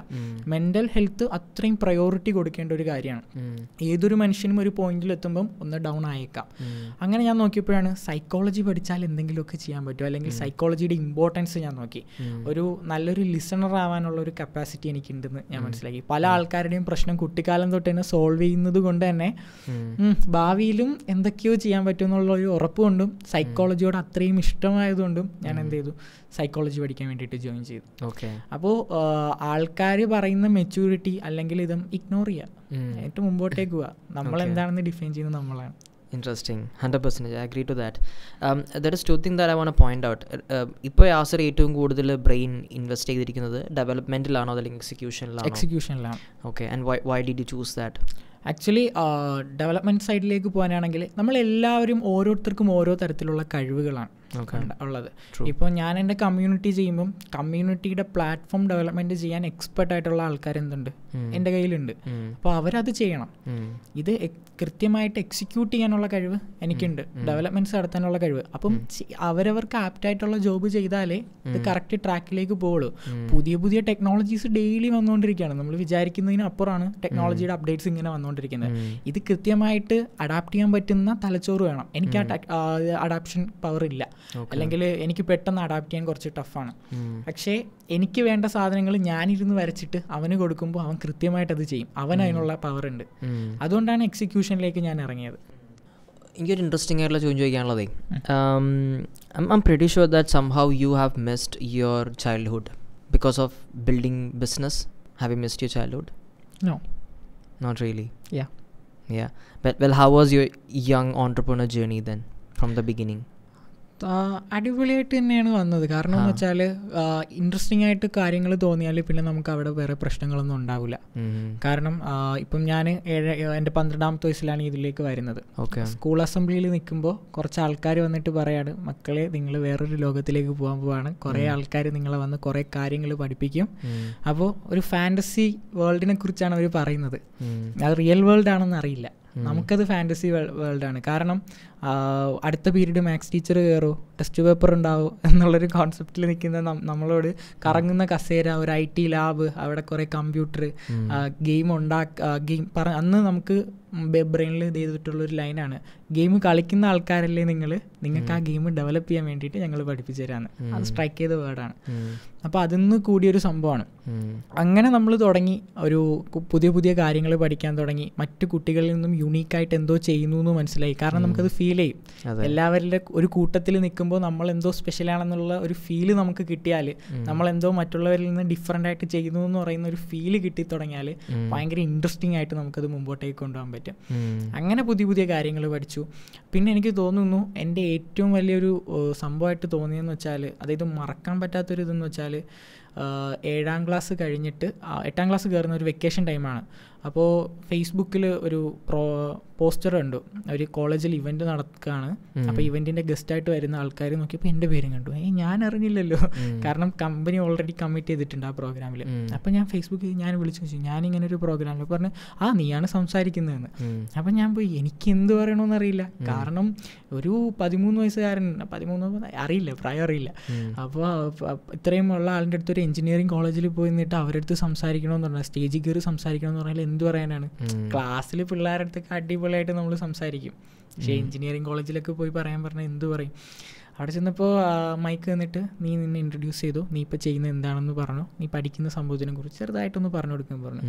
മെൻ്റൽ ഹെൽത്ത് അത്രയും പ്രയോറിറ്റി കൊടുക്കേണ്ട ഒരു കാര്യമാണ് ഏതൊരു മനുഷ്യനും ഒരു പോയിന്റിൽ എത്തുമ്പം ഒന്ന് ഡൗൺ ആയേക്കാം അങ്ങനെ ഞാൻ നോക്കിയപ്പോഴാണ് സൈക്കോളജി പഠിച്ചാൽ എന്തെങ്കിലുമൊക്കെ ചെയ്യാൻ പറ്റും അല്ലെങ്കിൽ സൈക്കോളജിയുടെ ഇമ്പോർട്ടൻസ് ഞാൻ നോക്കി ഒരു നല്ലൊരു ലിസണർ ആവാനുള്ള ഒരു കപ്പാസിറ്റി എനിക്കുണ്ടെന്ന് എന്ന് ഞാൻ മനസ്സിലാക്കി പല ആൾക്കാരുടെയും പ്രശ്നം കുട്ടിക്കാലം തൊട്ട് തന്നെ സോൾവ് ചെയ്യുന്നത് കൊണ്ട് തന്നെ ഭാവിയിലും എന്തൊക്കെയോ ചെയ്യാൻ എന്നുള്ള ഒരു ഉറപ്പ് കൊണ്ടും സൈക്കോളജിയോട് അത്രയും ഇഷ്ടമായതുകൊണ്ടും ഞാൻ എന്ത് ചെയ്തു സൈക്കോളജി പഠിക്കാൻ വേണ്ടിയിട്ട് ജോയിൻ ചെയ്തു ഓക്കെ അപ്പോൾ ആൾക്കാർ പറയുന്ന മെച്യൂരിറ്റി അല്ലെങ്കിൽ ഇതും ഇഗ്നോർ ചെയ്യുക ഏറ്റവും മുമ്പോട്ടേക്ക് പോവുക നമ്മൾ എന്താണെന്ന് ഡിഫൈൻ ചെയ്യുന്നത് നമ്മളാണ് interesting hundred percentage I agree to that there is two thing that I want to point out. Uh, uh, ഇപ്പോൾ യാസർ ഏറ്റവും കൂടുതൽ ബ്രെയിൻ ഇൻവെസ്റ്റ് ചെയ്തിരിക്കുന്നത് ഡെവലപ്മെൻറ്റിലാണോ അതല്ലെങ്കിൽ എക്സിക്യൂഷനിലാണോ എക്സിക്യൂഷനിലാണ് okay and why did did choose that actually development സൈഡിലേക്ക് പോകാനാണെങ്കിൽ നമ്മളെല്ലാവരും ഓരോരുത്തർക്കും ഓരോ തരത്തിലുള്ള കഴിവുകളാണ് ഉള്ളത് ഇപ്പോൾ ഞാൻ എൻ്റെ കമ്മ്യൂണിറ്റി ചെയ്യുമ്പം കമ്മ്യൂണിറ്റിയുടെ പ്ലാറ്റ്ഫോം ഡെവലപ്മെൻറ്റ് ചെയ്യാൻ എക്സ്പെർട്ട് ആയിട്ടുള്ള ആൾക്കാർ എന്തുണ്ട് എൻ്റെ കയ്യിലുണ്ട് അപ്പോൾ അവരത് ചെയ്യണം ഇത് കൃത്യമായിട്ട് എക്സിക്യൂട്ട് ചെയ്യാനുള്ള കഴിവ് എനിക്കുണ്ട് ഡെവലപ്മെൻറ്റ്സ് നടത്താനുള്ള കഴിവ് അപ്പം അവരവർക്ക് ആപ്റ്റായിട്ടുള്ള ജോബ് ചെയ്താലേ ഇത് കറക്റ്റ് ട്രാക്കിലേക്ക് പോകുള്ളൂ പുതിയ പുതിയ ടെക്നോളജീസ് ഡെയിലി വന്നുകൊണ്ടിരിക്കുകയാണ് നമ്മൾ വിചാരിക്കുന്നതിന് അപ്പുറമാണ് ടെക്നോളജിയുടെ അപ്ഡേറ്റ്സ് ഇങ്ങനെ വന്നുകൊണ്ടിരിക്കുന്നത് ഇത് കൃത്യമായിട്ട് അഡാപ്റ്റ് ചെയ്യാൻ പറ്റുന്ന തലച്ചോറ് വേണം എനിക്ക് ആ അഡാപ്ഷൻ പവർ ഇല്ല അല്ലെങ്കിൽ എനിക്ക് പെട്ടെന്ന് അഡാപ്റ്റ് ചെയ്യാൻ കുറച്ച് ടഫാണ് പക്ഷേ എനിക്ക് വേണ്ട സാധനങ്ങൾ ഞാനിരുന്ന് വരച്ചിട്ട് അവന് കൊടുക്കുമ്പോൾ അവൻ കൃത്യമായിട്ട് അത് ചെയ്യും അവൻ അതിനുള്ള പവർ ഉണ്ട് അതുകൊണ്ടാണ് എക്സിക്യൂഷനിലേക്ക് ഞാൻ ഇറങ്ങിയത് എനിക്കൊരു ഇൻട്രസ്റ്റിംഗ് ആയിട്ടുള്ള ചോദ്യം ചോദിക്കാനുള്ളതേ I'm pretty sure that somehow you have missed your childhood because of building business have you missed your childhood no not really yeah yeah but well how was your young entrepreneur journey then from the beginning അടിപൊളിയായിട്ട് തന്നെയാണ് വന്നത് കാരണം എന്ന് വെച്ചാൽ interesting ആയിട്ട് കാര്യങ്ങൾ തോന്നിയാൽ പിന്നെ നമുക്ക് അവിടെ വേറെ പ്രശ്നങ്ങളൊന്നും ഉണ്ടാവില്ല കാരണം ഇപ്പം ഞാൻ ഏഴ് എൻ്റെ പന്ത്രണ്ടാമത്തെ വയസ്സിലാണ് ഇതിലേക്ക് വരുന്നത് സ്കൂൾ അസംബ്ലിയിൽ നിൽക്കുമ്പോൾ കുറച്ച് ആൾക്കാർ വന്നിട്ട് പറയാണ് മക്കളെ നിങ്ങൾ വേറൊരു ലോകത്തിലേക്ക് പോകാൻ പോവാണ് കുറേ ആൾക്കാർ നിങ്ങളെ വന്ന് കുറേ കാര്യങ്ങൾ പഠിപ്പിക്കും അപ്പോൾ ഒരു ഫാൻറ്റസി വേൾഡിനെ കുറിച്ചാണ് അവർ പറയുന്നത് അത് റിയൽ വേൾഡ് ആണെന്ന് അറിയില്ല നമുക്കത് ഫാൻറ്റസി വേൾഡാണ് കാരണം അടുത്ത പീരീഡ് മാത്സ് ടീച്ചർ കയറോ ടെസ്റ്റ് പേപ്പർ ഉണ്ടാവോ എന്നുള്ളൊരു കോൺസെപ്റ്റിൽ നിൽക്കുന്ന നമ്മളോട് കറങ്ങുന്ന കസേര ഒരു ഐ ടി ലാബ് അവിടെ കുറേ കമ്പ്യൂട്ടർ ഗെയിം ഉണ്ടാക്ക ഗെയിം പറ അന്ന് നമുക്ക് ബ്രെയിനിൽ ഇത് ചെയ്തിട്ടുള്ളൊരു ലൈനാണ് ഗെയിം കളിക്കുന്ന ആൾക്കാരല്ലേ നിങ്ങൾ നിങ്ങൾക്ക് ആ ഗെയിം ഡെവലപ്പ് ചെയ്യാൻ വേണ്ടിയിട്ട് ഞങ്ങൾ പഠിപ്പിച്ചു തരാമെന്ന് അത് സ്ട്രൈക്ക് ചെയ്ത വേർഡാണ് അപ്പോൾ അതിൽ നിന്ന് കൂടിയൊരു സംഭവമാണ് അങ്ങനെ നമ്മൾ തുടങ്ങി ഒരു പുതിയ പുതിയ കാര്യങ്ങൾ പഠിക്കാൻ തുടങ്ങി മറ്റു കുട്ടികളിൽ നിന്നും യുണീക്കായിട്ട് എന്തോ ചെയ്യുന്നു എന്ന് മനസ്സിലായി കാരണം നമുക്കത് ഫീൽ ഫീൽ ചെയ്യും എല്ലാവരുടെ ഒരു കൂട്ടത്തിൽ നിൽക്കുമ്പോൾ നമ്മൾ എന്തോ സ്പെഷ്യൽ ആണെന്നുള്ള ഒരു ഫീൽ നമുക്ക് കിട്ടിയാൽ എന്തോ മറ്റുള്ളവരിൽ നിന്ന് ഡിഫറെൻ്റ് ആയിട്ട് ചെയ്യുന്നു എന്ന് പറയുന്ന ഒരു ഫീൽ കിട്ടി തുടങ്ങിയാൽ ഭയങ്കര ഇൻട്രസ്റ്റിംഗ് ആയിട്ട് നമുക്കത് മുമ്പോട്ടേക്ക് കൊണ്ടുപോകാൻ പറ്റും അങ്ങനെ പുതിയ പുതിയ കാര്യങ്ങൾ പഠിച്ചു പിന്നെ എനിക്ക് തോന്നുന്നു എൻ്റെ ഏറ്റവും വലിയൊരു സംഭവമായിട്ട് തോന്നിയെന്ന് വെച്ചാൽ അതായത് മറക്കാൻ പറ്റാത്തൊരു ഇതെന്ന് വെച്ചാൽ ഏഴാം ക്ലാസ് കഴിഞ്ഞിട്ട് എട്ടാം ക്ലാസ് കയറുന്ന ഒരു വെക്കേഷൻ ടൈമാണ് അപ്പോൾ ഫേസ്ബുക്കിൽ ഒരു പ്രോ പോസ്റ്റർ കണ്ടു ഒരു കോളേജിൽ ഇവന്റ് നടക്കുകയാണ് അപ്പോൾ ഇവന്റിന്റെ ഗസ്റ്റായിട്ട് വരുന്ന ആൾക്കാർ നോക്കിയപ്പോൾ എൻ്റെ പേരും കണ്ടു ഏ ഞാൻ അറിഞ്ഞില്ലല്ലോ കാരണം കമ്പനി ഓൾറെഡി കമ്മിറ്റ് ചെയ്തിട്ടുണ്ട് ആ പ്രോഗ്രാമിൽ അപ്പോൾ ഞാൻ ഫേസ്ബുക്കിൽ ഞാൻ വിളിച്ചു ഞാൻ ഇങ്ങനെ ഒരു പ്രോഗ്രാമിൽ പറഞ്ഞു ആ നീയാണ് സംസാരിക്കുന്നതെന്ന് അപ്പോൾ ഞാൻ പോയി എനിക്ക് എന്ത് പറയണമെന്ന് അറിയില്ല കാരണം ഒരു പതിമൂന്ന് വയസ്സുകാരൻ പതിമൂന്ന് അറിയില്ല പ്രായം അറിയില്ല അപ്പോൾ ഇത്രയും ഉള്ള ആളിൻ്റെ അടുത്ത് ഒരു എഞ്ചിനീയറിംഗ് കോളേജിൽ പോയി നിന്നിട്ട് അവരടുത്ത് സംസാരിക്കണമെന്ന് പറഞ്ഞാൽ സ്റ്റേജിൽ കയറി സംസാരിക്കണമെന്ന് പറഞ്ഞാൽ എന്ത് പറയാനാണ് ക്ലാസ്സിൽ പിള്ളേരുടെ അടുത്തൊക്കെ അടിപൊളിയായിട്ട് നമ്മൾ സംസാരിക്കും പക്ഷേ എഞ്ചിനീയറിംഗ് കോളേജിലൊക്കെ പോയി പറയാൻ പറഞ്ഞാൽ എന്ത് പറയും അവിടെ ചെന്നപ്പോൾ മൈക്ക് തന്നിട്ട് നീ നിന്നെ ഇൻട്രൊഡ്യൂസ് ചെയ്തു നീ ഇപ്പോൾ ചെയ്യുന്ന എന്താണെന്ന് പറഞ്ഞു നീ പഠിക്കുന്ന സംഭവത്തിനെ കുറിച്ച് ചെറുതായിട്ടൊന്ന് പറഞ്ഞു കൊടുക്കാൻ പറഞ്ഞു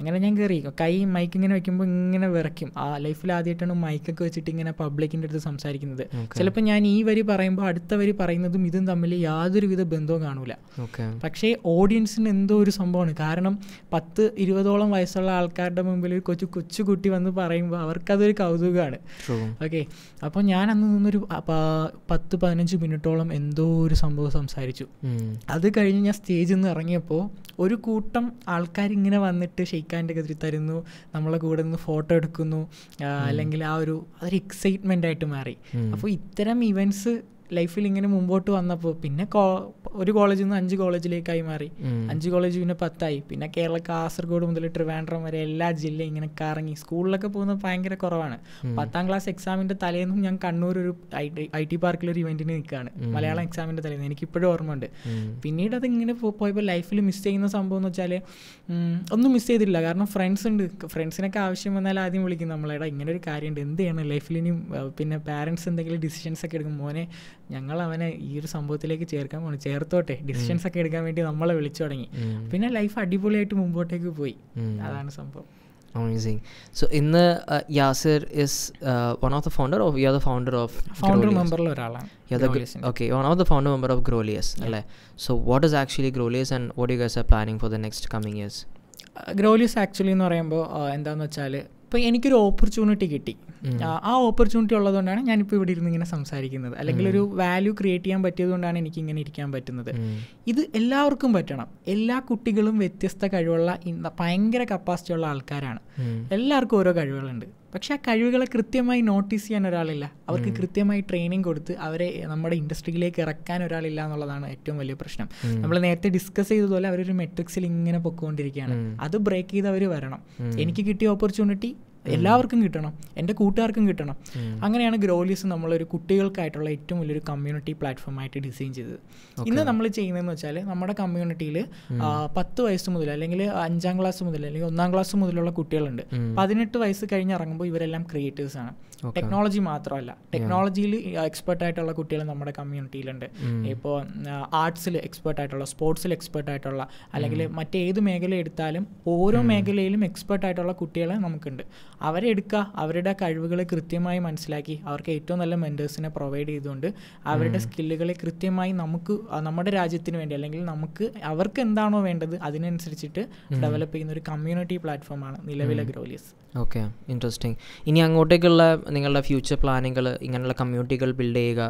അങ്ങനെ ഞാൻ കയറി കൈ മൈക്ക് ഇങ്ങനെ വെക്കുമ്പോൾ ഇങ്ങനെ വിറയ്ക്കും ആ ലൈഫിൽ ആദ്യമായിട്ടാണ് മൈക്കൊക്കെ വെച്ചിട്ട് ഇങ്ങനെ പബ്ലിക്കിൻ്റെ അടുത്ത് സംസാരിക്കുന്നത് ചിലപ്പോൾ ഞാൻ ഈ വരി പറയുമ്പോൾ അടുത്ത വരി പറയുന്നതും ഇതും തമ്മിൽ യാതൊരുവിധ ബന്ധവും കാണൂല പക്ഷേ ഓഡിയൻസിന് എന്തോ ഒരു സംഭവമാണ് കാരണം പത്ത് ഇരുപതോളം വയസ്സുള്ള ആൾക്കാരുടെ മുമ്പിൽ ഒരു കൊച്ചു കൊച്ചുകുട്ടി വന്ന് പറയുമ്പോൾ അവർക്കതൊരു കൗതുകമാണ് ഓക്കെ അപ്പോൾ ഞാൻ അന്ന് നിന്നൊരു പത്ത് പതിനഞ്ച് മിനിറ്റോളം എന്തോ ഒരു സംഭവം സംസാരിച്ചു അത് കഴിഞ്ഞ് ഞാൻ സ്റ്റേജിൽ നിന്ന് ഇറങ്ങിയപ്പോൾ ഒരു കൂട്ടം ആൾക്കാരിങ്ങനെ വന്നിട്ട് ഷെയ്ക്കാൻ്റെ കതിരി തരുന്നു നമ്മളെ കൂടെ നിന്ന് ഫോട്ടോ എടുക്കുന്നു അല്ലെങ്കിൽ ആ ഒരു അതൊരു എക്സൈറ്റ്മെൻ്റ് ആയിട്ട് മാറി അപ്പോൾ ഇത്തരം ഇവൻസ് ലൈഫിൽ ഇങ്ങനെ മുമ്പോട്ട് വന്നപ്പോൾ പിന്നെ ഒരു കോളേജിൽ നിന്ന് അഞ്ച് കോളേജിലേക്കായി മാറി അഞ്ച് കോളേജ് പിന്നെ പത്തായി പിന്നെ കേരള കാസർഗോഡ് മുതൽ ട്രിവാൻഡ്രം വരെ എല്ലാ ജില്ലയും ഇങ്ങനെ കറങ്ങി സ്കൂളിലൊക്കെ പോകുന്നത് ഭയങ്കര കുറവാണ് പത്താം ക്ലാസ് എക്സാമിൻ്റെ തലേന്നും ഞാൻ കണ്ണൂർ ഒരു ഐ ടി പാർക്കിൽ ഒരു ഇവൻറ്റിന് നിൽക്കുകയാണ് മലയാളം എക്സാമിൻ്റെ തലേന്ന് എനിക്കിപ്പോഴും ഓർമ്മയുണ്ട് പിന്നീട് അത് ഇങ്ങനെ പോയപ്പോൾ ലൈഫിൽ മിസ് ചെയ്യുന്ന സംഭവം എന്ന് വെച്ചാൽ ഒന്നും മിസ് ചെയ്തില്ല കാരണം ഫ്രണ്ട്സ് ഉണ്ട് ഫ്രണ്ട്സിനൊക്കെ ആവശ്യം വന്നാൽ ആദ്യം വിളിക്കും നമ്മളെടാ ഇങ്ങനെ ഒരു കാര്യമുണ്ട് എന്ത് ചെയ്യണം ലൈഫിൽ ഇനിയും പിന്നെ പാരൻസ് എന്തെങ്കിലും ഡിസിഷൻസ് ഒക്കെ എടുക്കും മോനെ ഞങ്ങൾ അവനെ ഈ ഒരു സംഭവത്തിലേക്ക് ചേർക്കാൻ പോകണം ചേർത്തോട്ടെ ഡിസിഷൻസ് ഒക്കെ എടുക്കാൻ വേണ്ടി നമ്മളെ വിളിച്ചു തുടങ്ങി പിന്നെ ലൈഫ് അടിപൊളിയായിട്ട് മുമ്പോട്ടേക്ക് പോയി അതാണ് സംഭവം അമേസിംഗ് സോ ഇന്ന് Yasir is one of the founder of you founder of founder മെമ്പറിൽ ഒരാളാണ് okay one of the founder member of ഗ്രോലിയസ് അല്ലേ സോ വാട്ട് ഇസ് ആക്ച്വലി ഗ്രോലിയസ് and what you guys a planning for the next coming years ഗ്രോലിയസ് actually എന്ന് പറയുമ്പോൾ uh, എന്താണെന്ന് വെച്ചാൽ അപ്പോൾ എനിക്കൊരു ഓപ്പർച്യൂണിറ്റി കിട്ടി ആ ഓപ്പർച്യൂണിറ്റി ഉള്ളതുകൊണ്ടാണ് ഞാനിപ്പോൾ ഇവിടെ ഇരുന്ന് ഇങ്ങനെ സംസാരിക്കുന്നത് അല്ലെങ്കിൽ ഒരു വാല്യൂ ക്രിയേറ്റ് ചെയ്യാൻ പറ്റിയതുകൊണ്ടാണ് എനിക്ക് ഇങ്ങനെ ഇരിക്കാൻ പറ്റുന്നത് ഇത് എല്ലാവർക്കും പറ്റണം എല്ലാ കുട്ടികളും വ്യത്യസ്ത കഴിവുള്ള ഭയങ്കര കപ്പാസിറ്റി ഉള്ള ആൾക്കാരാണ് എല്ലാവർക്കും ഓരോ കഴിവുകളുണ്ട് പക്ഷേ ആ കഴിവുകളെ കൃത്യമായി നോട്ടീസ് ചെയ്യാൻ ഒരാളില്ല അവർക്ക് കൃത്യമായി ട്രെയിനിങ് കൊടുത്ത് അവരെ നമ്മുടെ ഇൻഡസ്ട്രിയിലേക്ക് ഇറക്കാൻ ഒരാളില്ല എന്നുള്ളതാണ് ഏറ്റവും വലിയ പ്രശ്നം നമ്മൾ നേരത്തെ ഡിസ്കസ് ചെയ്തതുപോലെ അവരൊരു മെട്രിക്സിൽ ഇങ്ങനെ പൊക്കോണ്ടിരിക്കുകയാണ് അത് ബ്രേക്ക് ചെയ്ത് അവർ വരണം എനിക്ക് കിട്ടിയ ഓപ്പർച്യൂണിറ്റി എല്ലാവർക്കും കിട്ടണം എൻ്റെ കൂട്ടുകാർക്കും കിട്ടണം അങ്ങനെയാണ് ഗ്രോലിസ് നമ്മളൊരു കുട്ടികൾക്കായിട്ടുള്ള ഏറ്റവും വലിയൊരു കമ്മ്യൂണിറ്റി പ്ലാറ്റ്ഫോം ആയിട്ട് ഡിസൈൻ ചെയ്തത് ഇന്ന് നമ്മൾ ചെയ്യുന്നതെന്ന് വെച്ചാൽ നമ്മുടെ കമ്മ്യൂണിറ്റിയിൽ പത്ത് വയസ്സ് മുതൽ അല്ലെങ്കിൽ അഞ്ചാം ക്ലാസ് മുതൽ അല്ലെങ്കിൽ ഒന്നാം ക്ലാസ് മുതലുള്ള കുട്ടികളുണ്ട് പതിനെട്ട് വയസ്സ് കഴിഞ്ഞ് ഇറങ്ങുമ്പോൾ ഇവരെല്ലാം ക്രിയേറ്റേഴ്സ് ആണ് ടെക്നോളജി മാത്രമല്ല ടെക്നോളജിയിൽ എക്സ്പെർട്ട് ആയിട്ടുള്ള കുട്ടികൾ നമ്മുടെ കമ്മ്യൂണിറ്റിയിലുണ്ട് ഇപ്പോൾ ആർട്സിൽ എക്സ്പെർട്ട് ആയിട്ടുള്ള സ്പോർട്സിൽ എക്സ്പെർട്ട് ആയിട്ടുള്ള അല്ലെങ്കിൽ മറ്റേത് മേഖല എടുത്താലും ഓരോ മേഖലയിലും എക്സ്പെർട്ട് ആയിട്ടുള്ള കുട്ടികളെ നമുക്കുണ്ട് അവരെ എടുക്കുക അവരുടെ കഴിവുകൾ കൃത്യമായി മനസ്സിലാക്കി അവർക്ക് ഏറ്റവും നല്ല മെൻറ്റേഴ്സിനെ പ്രൊവൈഡ് ചെയ്തുകൊണ്ട് അവരുടെ സ്കില്ലുകളെ കൃത്യമായി നമുക്ക് നമ്മുടെ രാജ്യത്തിന് വേണ്ടി അല്ലെങ്കിൽ നമുക്ക് അവർക്ക് എന്താണോ വേണ്ടത് അതിനനുസരിച്ചിട്ട് ഡെവലപ്പ് ചെയ്യുന്ന ഒരു കമ്മ്യൂണിറ്റി പ്ലാറ്റ്ഫോമാണ് നിലവിലെ ഗ്രോലിയസ് ഓക്കെ ഇൻട്രസ്റ്റിംഗ് ഇനി അങ്ങോട്ടേക്കുള്ള നിങ്ങളുടെ ഫ്യൂച്ചർ പ്ലാനിങ്ങൾ ഇങ്ങനെയുള്ള കമ്മ്യൂണിറ്റികൾ ബിൽഡ് ചെയ്യുക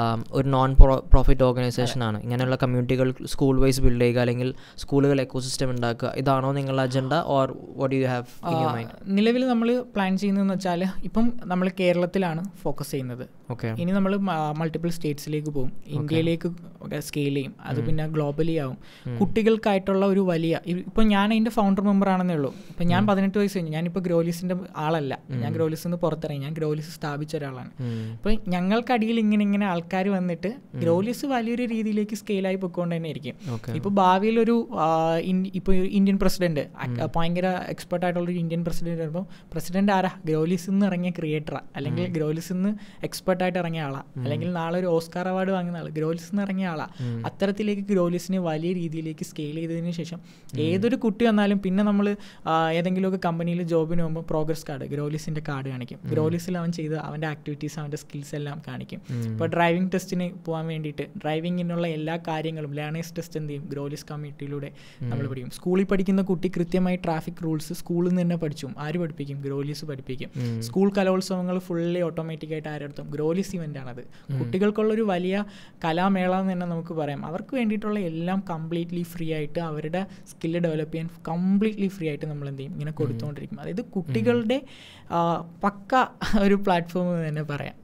um, ഒരു നോൺ പ്രോ പ്രോഫിറ്റ് ഓർഗനൈസേഷൻ ആണ് ഇങ്ങനെയുള്ള കമ്മ്യൂണിറ്റികൾ സ്കൂൾ വൈസ് ബിൽഡ് ചെയ്യുക അല്ലെങ്കിൽ സ്കൂളുകൾ എക്കോസിസ്റ്റം ഉണ്ടാക്കുക ഇതാണോ നിങ്ങളുടെ agenda or what you have നിലവിൽ നമ്മൾ പ്ലാൻ ചെയ്യുന്നതെന്ന് വെച്ചാൽ ഇപ്പം നമ്മൾ കേരളത്തിലാണ് ഫോക്കസ് ചെയ്യുന്നത് ഓക്കെ ഇനി നമ്മൾ മൾട്ടിപ്പിൾ സ്റ്റേറ്റ്സിലേക്ക് പോകും ഇന്ത്യയിലേക്ക് സ്കെയിൽ ചെയ്യും അത് പിന്നെ ഗ്ലോബലി ആവും കുട്ടികൾക്കായിട്ടുള്ള ഒരു വലിയ ഇപ്പം ഞാൻ അതിൻ്റെ ഫൗണ്ടർ മെമ്പർ ആണെന്നേ ഉള്ളൂ ഇപ്പം ഞാൻ പതിനെട്ട് വയസ്സ് കഴിഞ്ഞു ഞാനിപ്പോൾ ഗ്രോലി ഗ്രോലിസിന്റെ ആളല്ല ഞാൻ ഗ്രോലിസ് നിന്ന് പുറത്തിറങ്ങി ഞാൻ ഗ്രോലിസ് സ്ഥാപിച്ച ഒരാളാണ് അപ്പൊ ഞങ്ങൾക്കടിയിൽ ഇങ്ങനെ ഇങ്ങനെ ആൾക്കാർ വന്നിട്ട് ഗ്രോലിസ് വലിയൊരു രീതിയിലേക്ക് സ്കെയിലായി പൊയ്ക്കൊണ്ട് തന്നെ ആയിരിക്കും ഇപ്പൊ ഭാവിയിൽ ഒരു ഇപ്പൊ ഇന്ത്യൻ പ്രസിഡന്റ് ഭയങ്കര എക്സ്പെർട്ട് ആയിട്ടുള്ള ഒരു ഇന്ത്യൻ പ്രസിഡന്റ് വരുമ്പോൾ പ്രസിഡന്റ് ആരാ ഗ്രോലിസ് നിന്ന് ഇറങ്ങിയ ക്രിയേറ്ററാ അല്ലെങ്കിൽ ഗ്രോലിസ് നിന്ന് എക്സ്പെർട്ട് ആയിട്ട് ഇറങ്ങിയ ആളാ അല്ലെങ്കിൽ നാളെ ഒരു ഓസ്കാർ അവാർഡ് വാങ്ങുന്ന ആൾ ഗ്രോലിസ് നിന്ന് ഇറങ്ങിയ ആളാ അത്തരത്തിലേക്ക് ഗ്രോലിസിനെ വലിയ രീതിയിലേക്ക് സ്കെയിൽ ചെയ്തതിന് ശേഷം ഏതൊരു കുട്ടി വന്നാലും പിന്നെ നമ്മൾ ഏതെങ്കിലുമൊക്കെ കമ്പനിയിൽ ജോബിന് പോകുമ്പോൾ വരുമ്പോൾ പ്രോഗ്രസ് കാർഡ് ഗ്രോലിസിന്റെ കാർഡ് കാണിക്കും ഗ്രോലിസിൽ അവൻ ചെയ്ത അവൻ്റെ ആക്ടിവിറ്റീസ് അവൻ്റെ സ്കിൽസ് എല്ലാം കാണിക്കും ഇപ്പോൾ ഡ്രൈവിംഗ് ടെസ്റ്റിന് പോകാൻ വേണ്ടിയിട്ട് ഡ്രൈവിങ്ങിനുള്ള എല്ലാ കാര്യങ്ങളും ലേണേഴ്സ് ടെസ്റ്റ് എന്ത് ചെയ്യും ഗ്രോലിസ് കമ്മിറ്റിയിലൂടെ നമ്മൾ പഠിക്കും സ്കൂളിൽ പഠിക്കുന്ന കുട്ടി കൃത്യമായി ട്രാഫിക് റൂൾസ് സ്കൂളിൽ നിന്ന് തന്നെ പഠിച്ചു ആര് പഠിപ്പിക്കും ഗ്രോലിസ് പഠിപ്പിക്കും സ്കൂൾ കലോത്സവങ്ങൾ ഫുള്ളി ഓട്ടോമാറ്റിക് ആയിട്ട് ആരെടുത്തും ഗ്രോലിസ് ഇവന്റ് ആണത് കുട്ടികൾക്കുള്ളൊരു വലിയ കലാമേള എന്ന് തന്നെ നമുക്ക് പറയാം അവർക്ക് വേണ്ടിയിട്ടുള്ള എല്ലാം കംപ്ലീറ്റ്ലി ഫ്രീ ആയിട്ട് അവരുടെ സ്കില്ല് ഡെവലപ്പ് ചെയ്യാൻ കംപ്ലീറ്റ്ലി ഫ്രീ ആയിട്ട് നമ്മൾ എന്ത് ചെയ്യും ഇങ്ങനെ കൊടുത്തുകൊണ്ടിരിക്കും അതായത് കുട്ടികളുടെ പക്ക ഒരു പ്ലാറ്റ്ഫോം എന്ന് തന്നെ പറയാം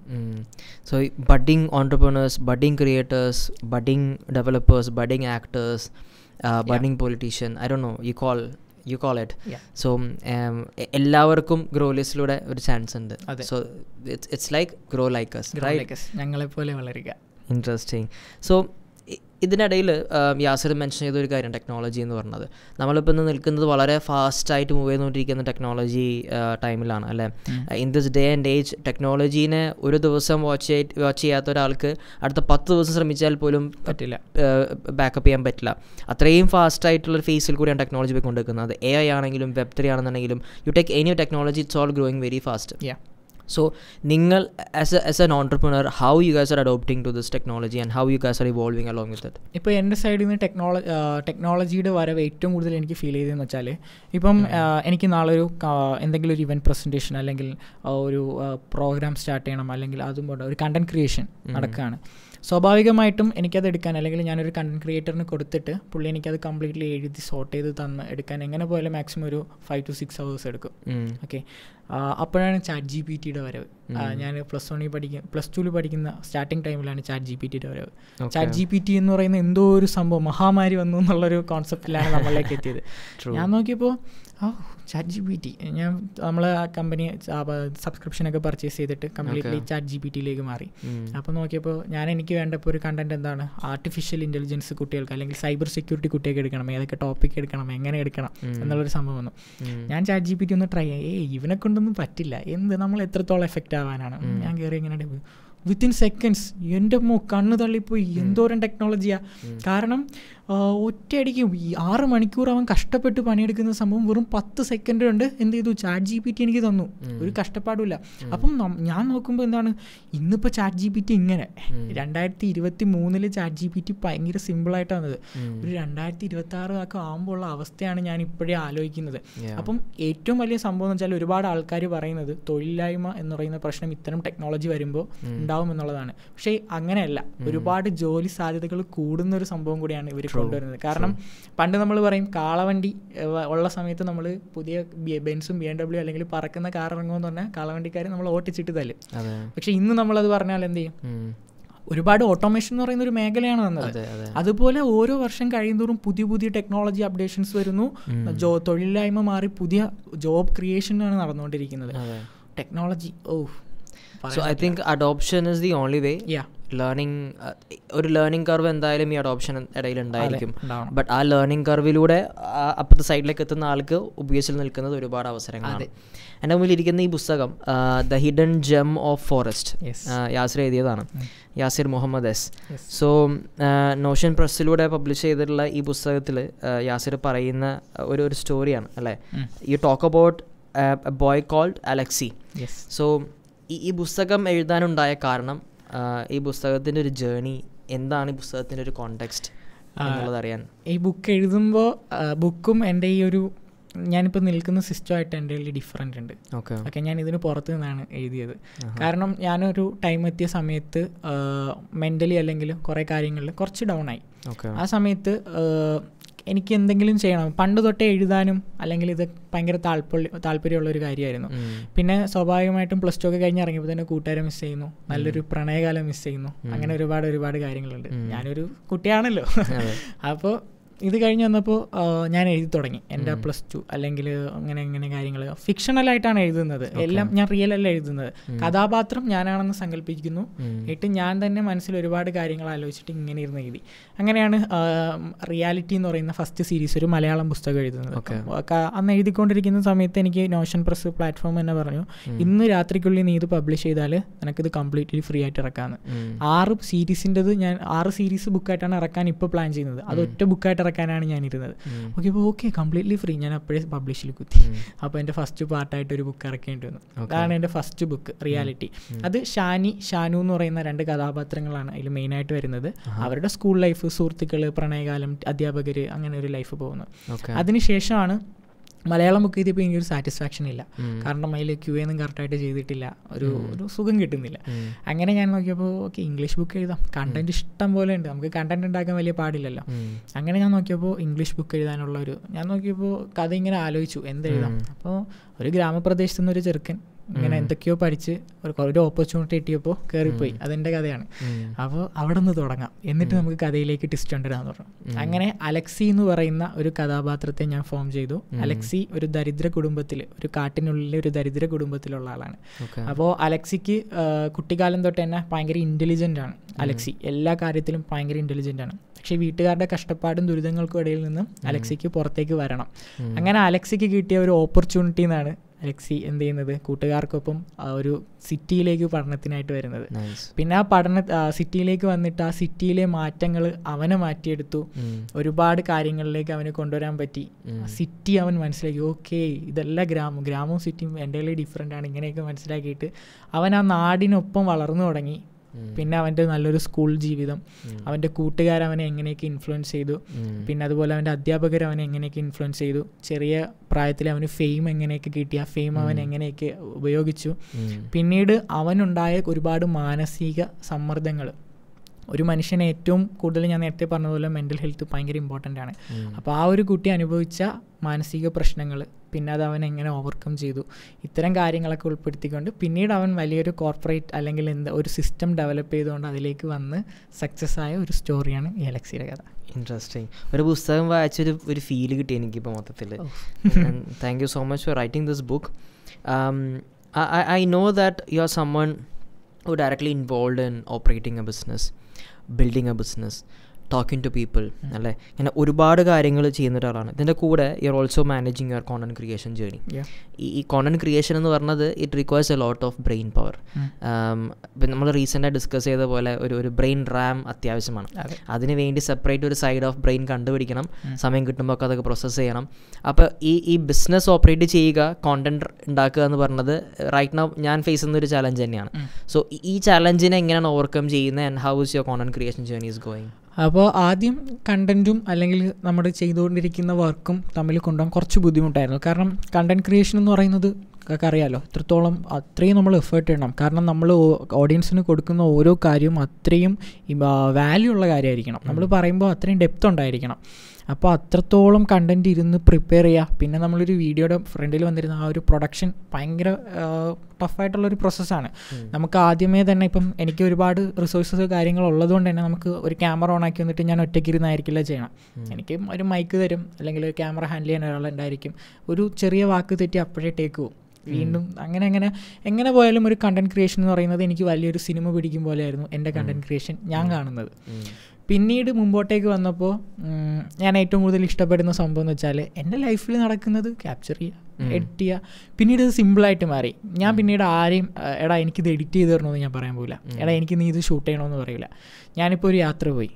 so budding entrepreneurs budding creators budding developers budding actors budding politician I ഡോ know you call you call it so എല്ലാവർക്കും ഗ്രോ ലിസ്റ്റിലൂടെ ഒരു ചാൻസ് ഉണ്ട് so it's like grow like us ഞങ്ങളെപ്പോലെ വളരുക ഇൻട്രസ്റ്റിംഗ് സോ ഇതിനിടയിൽ യാസർ മെൻഷൻ ചെയ്ത ഒരു കാര്യം ടെക്നോളജി എന്ന് പറഞ്ഞത് നമ്മളിപ്പോൾ ഇന്ന് നിൽക്കുന്നത് വളരെ ഫാസ്റ്റായിട്ട് മൂവ് ചെയ്തുകൊണ്ടിരിക്കുന്ന ടെക്നോളജി ടൈമിലാണ് അല്ലേ in this day and age ടെക്നോളജീനെ ഒരു ദിവസം വാച്ച് ചെയ് വാച്ച് ചെയ്യാത്ത ഒരാൾക്ക് അടുത്ത പത്ത് ദിവസം ശ്രമിച്ചാൽ പോലും പറ്റില്ല ബാക്കപ്പ് ചെയ്യാൻ പറ്റില്ല അത്രയും ഫാസ്റ്റായിട്ടുള്ളൊരു ഫേസിൽ കൂടിയാണ് ടെക്നോളജി പോയി കൊണ്ടുവെക്കുന്നത് എ ഐ ആണെങ്കിലും വെബ് ത്രീ ആണെന്നുണ്ടെങ്കിലും you take any technology it's all growing very fast so നിങ്ങൾ as a as an entrepreneur how you guys are adopting to this technology and how you guys are evolving along with that ഇപ്പോൾ എൻ്റെ സൈഡിൽ നിന്ന് technology ടെക്നോളജിയുടെ വരവ് ഏറ്റവും കൂടുതൽ എനിക്ക് ഫീൽ ചെയ്തതെന്ന് വെച്ചാൽ ഇപ്പം എനിക്ക് നാളെ ഒരു എന്തെങ്കിലും ഒരു ഇവൻറ്റ് പ്രസൻറ്റേഷൻ അല്ലെങ്കിൽ ഒരു പ്രോഗ്രാം സ്റ്റാർട്ട് ചെയ്യണം അല്ലെങ്കിൽ അതും കൊണ്ട് ഒരു കണ്ടൻറ് ക്രിയേഷൻ നടക്കുകയാണ് സ്വാഭാവികമായിട്ടും എനിക്കത് എടുക്കാൻ അല്ലെങ്കിൽ ഞാനൊരു കണ്ടൻറ് ക്രിയേറ്ററിന് കൊടുത്തിട്ട് പുള്ളി എനിക്കത് കംപ്ലീറ്റ്ലി എഴുതി സോർട്ട് ചെയ്ത് തന്ന് എടുക്കാൻ എങ്ങനെ പോയാലും മാക്സിമം ഒരു ഫൈവ് ടു സിക്സ് അവേഴ്സ് എടുക്കും ഓക്കെ അപ്പോഴാണ് ചാറ്റ് ജി പി ടിയുടെ വരവ് ഞാൻ പ്ലസ് വണ്ണിൽ പഠിക്കുന്ന പ്ലസ് ടുവിൽ പഠിക്കുന്ന സ്റ്റാർട്ടിംഗ് ടൈമിലാണ് ചാറ്റ് ജി പി ടിയുടെ വരവ് ചാറ്റ് ജി പി ടി എന്ന് പറയുന്ന എന്തോ ഒരു സംഭവം മഹാമാരി വന്നു എന്നുള്ളൊരു കോൺസെപ്റ്റിലാണ് നമ്മളിലേക്ക് എത്തിയത് ഞാൻ നോക്കിയപ്പോൾ ചാറ്റ് ജി പി ടി ഞാൻ നമ്മൾ ആ കമ്പനി സബ്സ്ക്രിപ്ഷനൊക്കെ പർച്ചേസ് ചെയ്തിട്ട് കംപ്ലീറ്റ്ലി ചാറ്റ് ജി പി ടിയിലേക്ക് മാറി അപ്പോൾ നോക്കിയപ്പോൾ ഞാൻ എനിക്ക് വേണ്ടപ്പോൾ ഒരു കണ്ടന്റ് എന്താണ് ആർട്ടിഫിഷ്യൽ ഇൻ്റലിജൻസ് കുട്ടികൾക്ക് അല്ലെങ്കിൽ സൈബർ സെക്യൂരിറ്റി കുട്ടികൾക്ക് എടുക്കണം ഏതൊക്കെ ടോപ്പിക് എടുക്കണം എങ്ങനെ എടുക്കണം എന്നുള്ളൊരു സംഭവം വന്നു ഞാൻ ചാറ്റ് ജി പി ടി ഒന്ന് ട്രൈ ചെയ്യാം ഏ ഇവനെ കൊണ്ടൊന്നും പറ്റില്ല എന്ത് നമ്മൾ എത്രത്തോളം എഫക്റ്റ് ആവാനാണ് ഞാൻ കയറി എങ്ങനെ വിത്തിൻ സെക്കൻഡ്സ് എൻ്റെ മോ കണ്ണ് തള്ളിപ്പോയി എന്തോരം ടെക്നോളജിയാണ് കാരണം ഒറ്റയടിക്ക് ഈ ആറ് മണിക്കൂർ അവൻ കഷ്ടപ്പെട്ട് പണിയെടുക്കുന്ന സംഭവം വെറും പത്ത് സെക്കൻഡ് കൊണ്ട് എന്ത് ചെയ്തു ചാറ്റ് ജി പി ടി എനിക്ക് തന്നു ഒരു കഷ്ടപ്പാടുമില്ല അപ്പം ഞാൻ നോക്കുമ്പോൾ എന്താണ് ഇന്നിപ്പോൾ ചാറ്റ് ജി പി ടി ഇങ്ങനെ രണ്ടായിരത്തി ഇരുപത്തി മൂന്നില് ചാറ്റ് ജി പി ടി ഭയങ്കര സിമ്പിളായിട്ട് വന്നത് ഒരു രണ്ടായിരത്തി ഇരുപത്തി ആറ് ഒക്കെ ആകുമ്പോൾ ഉള്ള അവസ്ഥയാണ് ഞാൻ ഇപ്പോഴേ ആലോചിക്കുന്നത് അപ്പം ഏറ്റവും വലിയ സംഭവം എന്ന് വെച്ചാൽ ഒരുപാട് ആൾക്കാർ പറയുന്നത് തൊഴിലില്ലായ്മ എന്ന് പറയുന്ന പ്രശ്നം ഇത്തരം ടെക്നോളജി വരുമ്പോൾ ഉണ്ടാവും എന്നുള്ളതാണ് പക്ഷേ അങ്ങനെയല്ല ഒരുപാട് ജോലി സാധ്യതകൾ കൂടുന്ന ഒരു സംഭവം കൂടിയാണ് ഇവർ കൊണ്ടുവരുന്നത് കാരണം പണ്ട് നമ്മൾ പറയും കാളവണ്ടി ഉള്ള സമയത്ത് നമ്മൾ പുതിയ ബെൻസും ബി എം ഡബ്ല്യു അല്ലെങ്കിൽ പറക്കുന്ന കാർ ഇറങ്ങുമെന്ന് പറഞ്ഞാൽ കാളവണ്ടിക്കാർ നമ്മൾ ഓട്ടിച്ചിട്ട് തല്ലും പക്ഷെ ഇന്ന് നമ്മളത് പറഞ്ഞാൽ എന്ത് ചെയ്യും ഒരുപാട് ഓട്ടോമേഷൻ എന്ന് പറയുന്ന ഒരു മേഖലയാണ് വന്നത് അതുപോലെ ഓരോ വർഷം കഴിയുന്നതോറും പുതിയ പുതിയ ടെക്നോളജി അപ്ഡേഷൻസ് വരുന്നു ജോ തൊഴിലില്ലായ്മ മാറി പുതിയ ജോബ് ക്രിയേഷനാണ് നടന്നുകൊണ്ടിരിക്കുന്നത് ടെക്നോളജി ഓ so I think adoption is the only way learning uh, ഒരു ലേണിംഗ് കർവ് എന്തായാലും ഈ അഡോപ്ഷൻ ഇടയിൽ ഉണ്ടായിരിക്കും ബട്ട് ആ ലേണിംഗ് കർവിലൂടെ അപ്പുറത്തെ സൈഡിലേക്ക് എത്തുന്ന ആൾക്ക് ഉപയോഗിച്ചിൽ നിൽക്കുന്നത് ഒരുപാട് അവസരങ്ങളാണ് എൻ്റെ മുമ്പിൽ ഇരിക്കുന്ന ഈ പുസ്തകം the hidden gem of forest Yasir എഴുതിയതാണ് Yasir Muhammad S so Notion പ്രസ്സിലൂടെ പബ്ലിഷ് ചെയ്തിട്ടുള്ള ഈ പുസ്തകത്തിൽ യാസിർ പറയുന്ന ഒരു ഒരു സ്റ്റോറിയാണ് അല്ലേ you talk about boy called Alexi so ഈ പുസ്തകം എഴുതാനുണ്ടായ കാരണം ഈ പുസ്തകത്തിൻ്റെ ഒരു ജേണി എന്താണ് ഈ പുസ്തകത്തിൻ്റെ ഒരു കോണ്ടെക്സ്റ്റ് എന്നുള്ളത് അറിയാൻ ഈ ബുക്ക് എഴുതുമ്പോൾ ബുക്കും എൻ്റെ ഈ ഒരു ഞാനിപ്പോൾ നിൽക്കുന്ന സിസ്റ്റമായിട്ട് എൻ്റെ കയ്യിൽ ഡിഫറെൻ്റ് ഉണ്ട് ഓക്കെ ഓക്കെ ഞാൻ ഇതിന് പുറത്ത് നിന്നാണ് എഴുതിയത് കാരണം ഞാനൊരു ടൈം എത്തിയ സമയത്ത് മെൻ്റലി അല്ലെങ്കിൽ കുറേ കാര്യങ്ങളിൽ കുറച്ച് ഡൗൺ ആയി ആ സമയത്ത് എനിക്ക് എന്തെങ്കിലും ചെയ്യണം പണ്ട് തൊട്ടേ എഴുതാനും അല്ലെങ്കിൽ ഇത് ഭയങ്കര താല്പര്യ താല്പര്യമുള്ള ഒരു കാര്യമായിരുന്നു പിന്നെ സ്വാഭാവികമായിട്ടും പ്ലസ് ടു ഒക്കെ കഴിഞ്ഞ് ഇറങ്ങിയപ്പോൾ തന്നെ കൂട്ടുകാരെ മിസ് ചെയ്യുന്നു നല്ലൊരു പ്രണയകാലം മിസ് ചെയ്യുന്നു അങ്ങനെ ഒരുപാട് ഒരുപാട് കാര്യങ്ങളുണ്ട് ഞാനൊരു കുട്ടിയാണല്ലോ അപ്പോൾ ഇത് കഴിഞ്ഞ് വന്നപ്പോൾ ഞാൻ എഴുതി തുടങ്ങി എൻ്റെ പ്ലസ് ടു അല്ലെങ്കിൽ അങ്ങനെ ഇങ്ങനെ കാര്യങ്ങൾ ഫിക്ഷണലായിട്ടാണ് എഴുതുന്നത് എല്ലാം ഞാൻ റിയൽ അല്ല എഴുതുന്നത് കഥാപാത്രം ഞാനാണെന്ന് സങ്കല്പിക്കുന്നു എന്നിട്ട് ഞാൻ തന്നെ മനസ്സിൽ ഒരുപാട് കാര്യങ്ങൾ ആലോചിച്ചിട്ട് ഇങ്ങനെ ഇരുന്ന് എഴുതി അങ്ങനെയാണ് റിയാലിറ്റി എന്ന് പറയുന്ന ഫസ്റ്റ് സീരീസ് ഒരു മലയാളം പുസ്തകം എഴുതുന്നത് അന്ന് എഴുതിക്കൊണ്ടിരിക്കുന്ന സമയത്ത് എനിക്ക് നോഷൻ പ്രസ് പ്ലാറ്റ്ഫോം തന്നെ പറഞ്ഞു ഇന്ന് രാത്രിക്കുള്ളിൽ നീ ഇത് പബ്ലിഷ് ചെയ്താൽ നിനക്കിത് കംപ്ലീറ്റ്ലി ഫ്രീ ആയിട്ട് ഇറക്കാമെന്ന് ആറ് സീരീസിൻ്റെത് ഞാൻ ആറ് സീരീസ് ബുക്കായിട്ടാണ് ഇറക്കാൻ ഇപ്പോൾ പ്ലാൻ ചെയ്യുന്നത് അത് ഒറ്റ ബുക്കായിട്ട് ഇറക്കാനാണ് ഞാനിരുന്നത് ഓക്കെ അപ്പോൾ ഓക്കെ കംപ്ലീറ്റ്ലി ഫ്രീ ഞാൻ അപ്പോഴേ പബ്ലിഷിൽ കുത്തി അപ്പോൾ എൻ്റെ ഫസ്റ്റ് പാർട്ടായിട്ട് ഒരു ബുക്ക് ഇറക്കേണ്ടി വന്നു അതാണ് എൻ്റെ ഫസ്റ്റ് ബുക്ക് റിയാലിറ്റി അത് ഷാനി ഷാനു എന്ന് പറയുന്ന രണ്ട് കഥാപാത്രങ്ങളാണ് അതിൽ മെയിനായിട്ട് വരുന്നത് അവരുടെ സ്കൂൾ ലൈഫ് സുഹൃത്തുക്കൾ പ്രണയകാലം അധ്യാപകർ അങ്ങനെ ഒരു ലൈഫ് പോകുന്നത് അതിനുശേഷമാണ് മലയാളം ബുക്ക് ചെയ്തപ്പോൾ എനിക്കൊരു സാറ്റിസ്ഫാക്ഷൻ ഇല്ല കാരണം അതിൽ ക്യൂ എന്നും കറക്റ്റായിട്ട് ചെയ്തിട്ടില്ല ഒരു ഒരു സുഖം കിട്ടുന്നില്ല അങ്ങനെ ഞാൻ നോക്കിയപ്പോൾ ഓക്കെ ഇംഗ്ലീഷ് ബുക്ക് എഴുതാം കണ്ടന്റ് ഇഷ്ടം പോലെ ഉണ്ട് നമുക്ക് കണ്ടന്റ് ഉണ്ടാക്കാൻ വലിയ പാടില്ലല്ലോ അങ്ങനെ ഞാൻ നോക്കിയപ്പോൾ ഇംഗ്ലീഷ് ബുക്ക് എഴുതാനുള്ള ഒരു ഞാൻ നോക്കിയപ്പോൾ കഥ ഇങ്ങനെ ആലോചിച്ചു എന്തെഴുതാം അപ്പോൾ ഒരു ഗ്രാമപ്രദേശത്തുനിന്ന് നിന്നൊരു ചെറുക്കൻ ഇങ്ങനെ എന്തൊക്കെയോ പഠിച്ച് ഒരു ഒരു ഓപ്പർച്യൂണിറ്റി കിട്ടിയപ്പോൾ കയറിപ്പോയി അതെൻ്റെ കഥയാണ് അപ്പോൾ അവിടെ നിന്ന് തുടങ്ങാം എന്നിട്ട് നമുക്ക് കഥയിലേക്ക് ട്വിസ്റ്റ് കൊണ്ടുവരാന്ന് പറഞ്ഞു അങ്ങനെ അലക്സി എന്ന് പറയുന്ന ഒരു കഥാപാത്രത്തെ ഞാൻ ഫോം ചെയ്തു അലക്സി ഒരു ദരിദ്ര കുടുംബത്തിൽ ഒരു കാട്ടിനുള്ളിലെ ഒരു ദരിദ്ര കുടുംബത്തിലുള്ള ആളാണ് അപ്പോൾ അലക്സിക്ക് കുട്ടിക്കാലം തൊട്ട് തന്നെ ഭയങ്കര ഇൻ്റലിജൻ്റ് ആണ് അലക്സി എല്ലാ കാര്യത്തിലും ഭയങ്കര ഇൻ്റലിജൻ്റ് ആണ് പക്ഷേ വീട്ടുകാരുടെ കഷ്ടപ്പാടും ദുരിതങ്ങൾക്കും ഇടയിൽ നിന്നും അലക്സിക്ക് പുറത്തേക്ക് വരണം അങ്ങനെ അലക്സിക്ക് കിട്ടിയ ഒരു ഓപ്പർച്യൂണിറ്റി എന്നാണ് അലക്സി എന്ത് ചെയ്യുന്നത് കൂട്ടുകാർക്കൊപ്പം ഒരു സിറ്റിയിലേക്ക് പഠനത്തിനായിട്ട് വരുന്നത് പിന്നെ ആ പഠന സിറ്റിയിലേക്ക് വന്നിട്ട് ആ സിറ്റിയിലെ മാറ്റങ്ങൾ അവനെ മാറ്റിയെടുത്തു ഒരുപാട് കാര്യങ്ങളിലേക്ക് അവന് കൊണ്ടുവരാൻ പറ്റി സിറ്റി അവൻ മനസ്സിലാക്കി ഓക്കെ ഇതെല്ലാം ഗ്രാമം ഗ്രാമവും സിറ്റിയും എൻ്റെ ഡിഫറെൻ്റ് ആണ് ഇങ്ങനെയൊക്കെ മനസ്സിലാക്കിയിട്ട് അവൻ ആ നാടിനൊപ്പം വളർന്നു തുടങ്ങി പിന്നെ അവൻ്റെ നല്ലൊരു സ്കൂൾ ജീവിതം അവൻ്റെ കൂട്ടുകാർ അവനെ എങ്ങനെയൊക്കെ ഇൻഫ്ലുവൻസ് ചെയ്തു പിന്നെ അതുപോലെ അവൻ്റെ അധ്യാപകർ അവനെ എങ്ങനെയൊക്കെ ഇൻഫ്ലുവൻസ് ചെയ്തു ചെറിയ പ്രായത്തിൽ അവന് ഫെയിം എങ്ങനെയൊക്കെ കിട്ടി ആ ഫെയിം അവൻ എങ്ങനെയൊക്കെ ഉപയോഗിച്ചു പിന്നീട് അവനുണ്ടായ ഒരുപാട് മാനസിക സമ്മർദ്ദങ്ങൾ ഒരു മനുഷ്യനെ ഏറ്റവും കൂടുതൽ ഞാൻ നേരത്തെ പറഞ്ഞതുപോലെ മെൻ്റൽ ഹെൽത്ത് ഭയങ്കര ഇമ്പോർട്ടൻ്റ് ആണ് അപ്പോൾ ആ ഒരു കുട്ടി അനുഭവിച്ച മാനസിക പ്രശ്നങ്ങൾ പിന്നെ അത് അവൻ എങ്ങനെ ഓവർകം ചെയ്തു ഇത്തരം കാര്യങ്ങളൊക്കെ ഉൾപ്പെടുത്തിക്കൊണ്ട് പിന്നീട് അവൻ വലിയൊരു കോർപ്പറേറ്റ് അല്ലെങ്കിൽ എന്താ ഒരു സിസ്റ്റം ഡെവലപ്പ് ചെയ്തുകൊണ്ട് അതിലേക്ക് വന്ന് സക്സസ് ആയ ഒരു സ്റ്റോറിയാണ് ഈ അലക്സിയുടെ കഥ ഇൻട്രസ്റ്റിംഗ് ഒരു പുസ്തകം വായിച്ചൊരു ഒരു ഫീൽ കിട്ടി എനിക്കിപ്പോൾ മൊത്തത്തിൽ thank you so much for writing this book I know that you are someone who directly involved in operating a business, building a business, talking to people അല്ലേ ഇങ്ങനെ ഒരുപാട് കാര്യങ്ങൾ ചെയ്യുന്ന ഒരാളാണ് ഇതിൻ്റെ കൂടെ you are also managing your content creation journey ഈ content creation എന്ന് പറഞ്ഞത് it requires a lot of brain power ഇപ്പം നമ്മൾ റീസെൻ്റായി ഡിസ്കസ് ചെയ്ത പോലെ ഒരു ഒരു ബ്രെയിൻ റാം അത്യാവശ്യമാണ് അതിന് വേണ്ടി സെപ്പറേറ്റ് ഒരു സൈഡ് ഓഫ് ബ്രെയിൻ കണ്ടുപിടിക്കണം സമയം കിട്ടുമ്പോൾ ഒക്കെ അതൊക്കെ പ്രോസസ്സ് ചെയ്യണം അപ്പോൾ ഈ ഈ ബിസിനസ് ഓപ്പറേറ്റ് ചെയ്യുക കോണ്ടന്റ് ഉണ്ടാക്കുക എന്ന് പറഞ്ഞത് റൈറ്റ് നോ ഞാൻ ഫേസ് ചെയ്യുന്ന ഒരു ചലഞ്ച് തന്നെയാണ് സോ ഈ ചലഞ്ചിനെ എങ്ങനെയാണ് ഓവർകം ചെയ്യുന്നത് and how is your content creation journey is going അപ്പോൾ ആദ്യം കണ്ടൻറ്റും അല്ലെങ്കിൽ നമ്മൾ ചെയ്തുകൊണ്ടിരിക്കുന്ന വർക്കും തമ്മിൽ കൊണ്ടുപോകാൻ കുറച്ച് ബുദ്ധിമുട്ടായിരുന്നു കാരണം കണ്ടൻറ് ക്രിയേഷൻ എന്ന് പറയുന്നത് അറിയാലോ എത്രത്തോളം അത്രയും നമ്മൾ എഫേർട്ട് ഇടണം കാരണം നമ്മൾ ഓഡിയൻസിന് കൊടുക്കുന്ന ഓരോ കാര്യവും അത്രയും വാല്യൂ ഉള്ള കാര്യമായിരിക്കണം നമ്മൾ പറയുമ്പോൾ അത്രയും ഡെപ്ത് ഉണ്ടായിരിക്കണം അപ്പോൾ അത്രത്തോളം കണ്ടൻറ്റ് ഇരുന്ന് പ്രിപ്പയർ ചെയ്യുക പിന്നെ നമ്മളൊരു വീഡിയോയുടെ ഫ്രണ്ടിൽ വന്നിരുന്ന ആ ഒരു പ്രൊഡക്ഷൻ ഭയങ്കര ടഫായിട്ടുള്ളൊരു പ്രോസസ്സാണ് നമുക്ക് ആദ്യമേ തന്നെ ഇപ്പം എനിക്ക് ഒരുപാട് റിസോഴ്സസ് കാര്യങ്ങൾ ഉള്ളതുകൊണ്ട് തന്നെ നമുക്ക് ഒരു ക്യാമറ ഓൺ ആക്കി വന്നിട്ട് ഞാൻ ഒറ്റയ്ക്ക് ഇരുന്നായിരിക്കില്ല ചെയ്യണം എനിക്ക് ഒരു മൈക്ക് തരും അല്ലെങ്കിൽ ഒരു ക്യാമറ ഹാൻഡിൽ ചെയ്യാൻ ഒരാളുണ്ടായിരിക്കും ഒരു ചെറിയ വാക്ക് തെറ്റി അപ്പോഴേ ടേക്ക് പോകും വീണ്ടും അങ്ങനെ അങ്ങനെ എങ്ങനെ പോയാലും ഒരു കണ്ടന്റ് ക്രിയേഷൻ എന്ന് പറയുന്നത് എനിക്ക് വലിയൊരു സിനിമ പിടിക്കും പോലെയായിരുന്നു എൻ്റെ കണ്ടന്റ് ക്രിയേഷൻ ഞാൻ കാണുന്നത് പിന്നീട് മുമ്പോട്ടേക്ക് വന്നപ്പോൾ ഞാൻ ഏറ്റവും കൂടുതൽ ഇഷ്ടപ്പെടുന്ന സംഭവം എന്ന് വെച്ചാൽ എൻ്റെ ലൈഫിൽ നടക്കുന്നത് ക്യാപ്ചർ ചെയ്യുക എഡിറ്റ് ചെയ്യുക പിന്നീട് ഇത് സിമ്പിളായിട്ട് മാറി ഞാൻ പിന്നീട് ആരെയും എടാ എനിക്കിത് എഡിറ്റ് ചെയ്ത് തരണമെന്ന് ഞാൻ പറയാൻ പോകില്ല എടാ എനിക്ക് നീ ഇത് ഷൂട്ട് ചെയ്യണമെന്ന് പറയില്ല ഞാനിപ്പോൾ ഒരു യാത്ര പോയി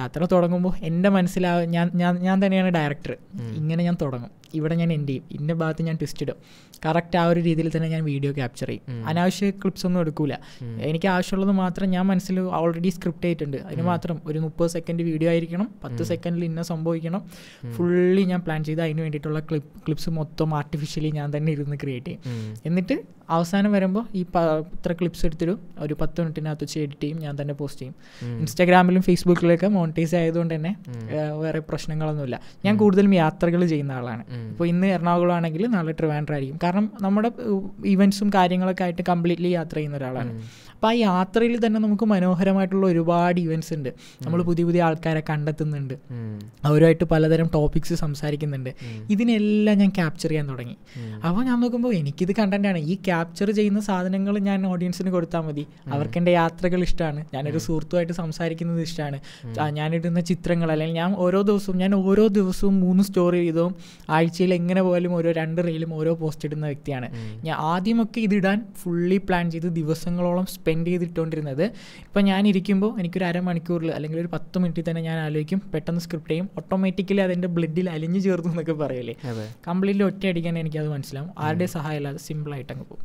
യാത്ര തുടങ്ങുമ്പോൾ എൻ്റെ മനസ്സിലാവ ഞാൻ ഞാൻ ഞാൻ തന്നെയാണ് ഡയറക്ടർ ഇങ്ങനെ ഞാൻ തുടങ്ങും ഇവിടെ ഞാൻ എൻ്റെ ചെയ്യും എൻ്റെ ഭാഗത്ത് ഞാൻ ട്വിസ്റ്റ് ഇടും കറക്റ്റ് ആ ഒരു രീതിയിൽ തന്നെ ഞാൻ വീഡിയോ ക്യാപ്ചർ ചെയ്യും അനാവശ്യ ക്ലിപ്സ് ഒന്നും എടുക്കൂല എനിക്ക് ആവശ്യമുള്ളത് മാത്രം ഞാൻ മനസ്സിൽ ഓൾറെഡി സ്ക്രിപ്റ്റ് ആയിട്ടുണ്ട് അതിന് മാത്രം ഒരു മുപ്പത് സെക്കൻഡ് വീഡിയോ ആയിരിക്കണം പത്ത് സെക്കൻഡിൽ ഇന്ന സംഭവിക്കണം ഫുള്ളി ഞാൻ പ്ലാൻ ചെയ്ത് അതിന് വേണ്ടിയിട്ടുള്ള ക്ലിപ്പ് ക്ലിപ്സ് മൊത്തം ആർട്ടിഫിഷ്യൽ ആർട്ടിഫിഷ്യലി ഞാൻ തന്നെ ഇരുന്ന് ക്രിയേറ്റ് ചെയ്യും എന്നിട്ട് അവസാനം വരുമ്പോൾ ഈ ഇത്ര ക്ലിപ്സ് എടുത്തിടും ഒരു പത്ത് മിനിറ്റിനകത്ത് വെച്ച് എഡിറ്റ് ചെയ്യും ഞാൻ തന്നെ പോസ്റ്റ് ചെയ്യും ഇൻസ്റ്റാഗ്രാമിലും ഫേസ്ബുക്കിലൊക്കെ മോണിറ്റൈസ് ആയതുകൊണ്ട് തന്നെ വേറെ പ്രശ്നങ്ങളൊന്നുമില്ല ഞാൻ കൂടുതലും യാത്രകൾ ചെയ്യുന്ന ആളാണ് ഇപ്പോൾ ഇന്ന് എറണാകുളം ആണെങ്കിൽ നാളെ ട്രിവാൻഡ്രം ആയിരിക്കും കാരണം നമ്മുടെ ഇവൻസും കാര്യങ്ങളൊക്കെ ആയിട്ട് കംപ്ലീറ്റ്ലി യാത്ര ചെയ്യുന്ന ഒരാളാണ് അപ്പോൾ ആ യാത്രയിൽ തന്നെ നമുക്ക് മനോഹരമായിട്ടുള്ള ഒരുപാട് ഇവൻസ് ഉണ്ട് നമ്മൾ പുതിയ പുതിയ ആൾക്കാരെ കണ്ടെത്തുന്നുണ്ട് അവരുമായിട്ട് പലതരം ടോപ്പിക്സ് സംസാരിക്കുന്നുണ്ട് ഇതിനെല്ലാം ഞാൻ ക്യാപ്ചർ ചെയ്യാൻ തുടങ്ങി അപ്പോൾ ഞാൻ നോക്കുമ്പോൾ എനിക്കിത് കണ്ടൻറ്റാണ് ഈ ക്യാപ്ചർ ചെയ്യുന്ന സാധനങ്ങൾ ഞാൻ ഓഡിയൻസിന് കൊടുത്താൽ മതി അവർക്ക് എൻ്റെ യാത്രകൾ ഇഷ്ടമാണ് ഞാനൊരു സുഹൃത്തുമായിട്ട് സംസാരിക്കുന്നത് ഇഷ്ടമാണ് ഞാനിടുന്ന ചിത്രങ്ങൾ അല്ലെങ്കിൽ ഞാൻ ഓരോ ദിവസവും ഞാൻ ഓരോ ദിവസവും മൂന്ന് സ്റ്റോറി വീതവും ആഴ്ചയിൽ എങ്ങനെ പോയാലും ഓരോ രണ്ട് റീലും ഓരോ പോസ്റ്റ് ഇടുന്ന വ്യക്തിയാണ് ഞാൻ ആദ്യമൊക്കെ ഇതിടാൻ ഫുള്ളി പ്ലാൻ ചെയ്ത് ദിവസങ്ങളോളം സ്പെൻഡ് സ്പെൻഡ് ചെയ്തിട്ടുകൊണ്ടിരുന്നത് ഇപ്പോൾ ഞാൻ ഇരിക്കുമ്പോൾ എനിക്കൊരു അരമണിക്കൂറിൽ അല്ലെങ്കിൽ ഒരു പത്ത് മിനിറ്റിൽ തന്നെ ഞാൻ ആലോചിക്കും പെട്ടെന്ന് സ്ക്രിപ്റ്റ് ചെയ്യും ഓട്ടോമാറ്റിക്കലി അതിൻ്റെ ബ്ലഡിൽ അലിഞ്ഞു ചേർന്നു എന്നൊക്കെ പറയല്ലേ കംപ്ലീറ്റ്ലി ഒറ്റയടിക്കാൻ എനിക്കത് മനസ്സിലാവും ആരുടെയും സഹായമില്ലാതെ സിമ്പിളായിട്ട് അങ്ങ് പോകും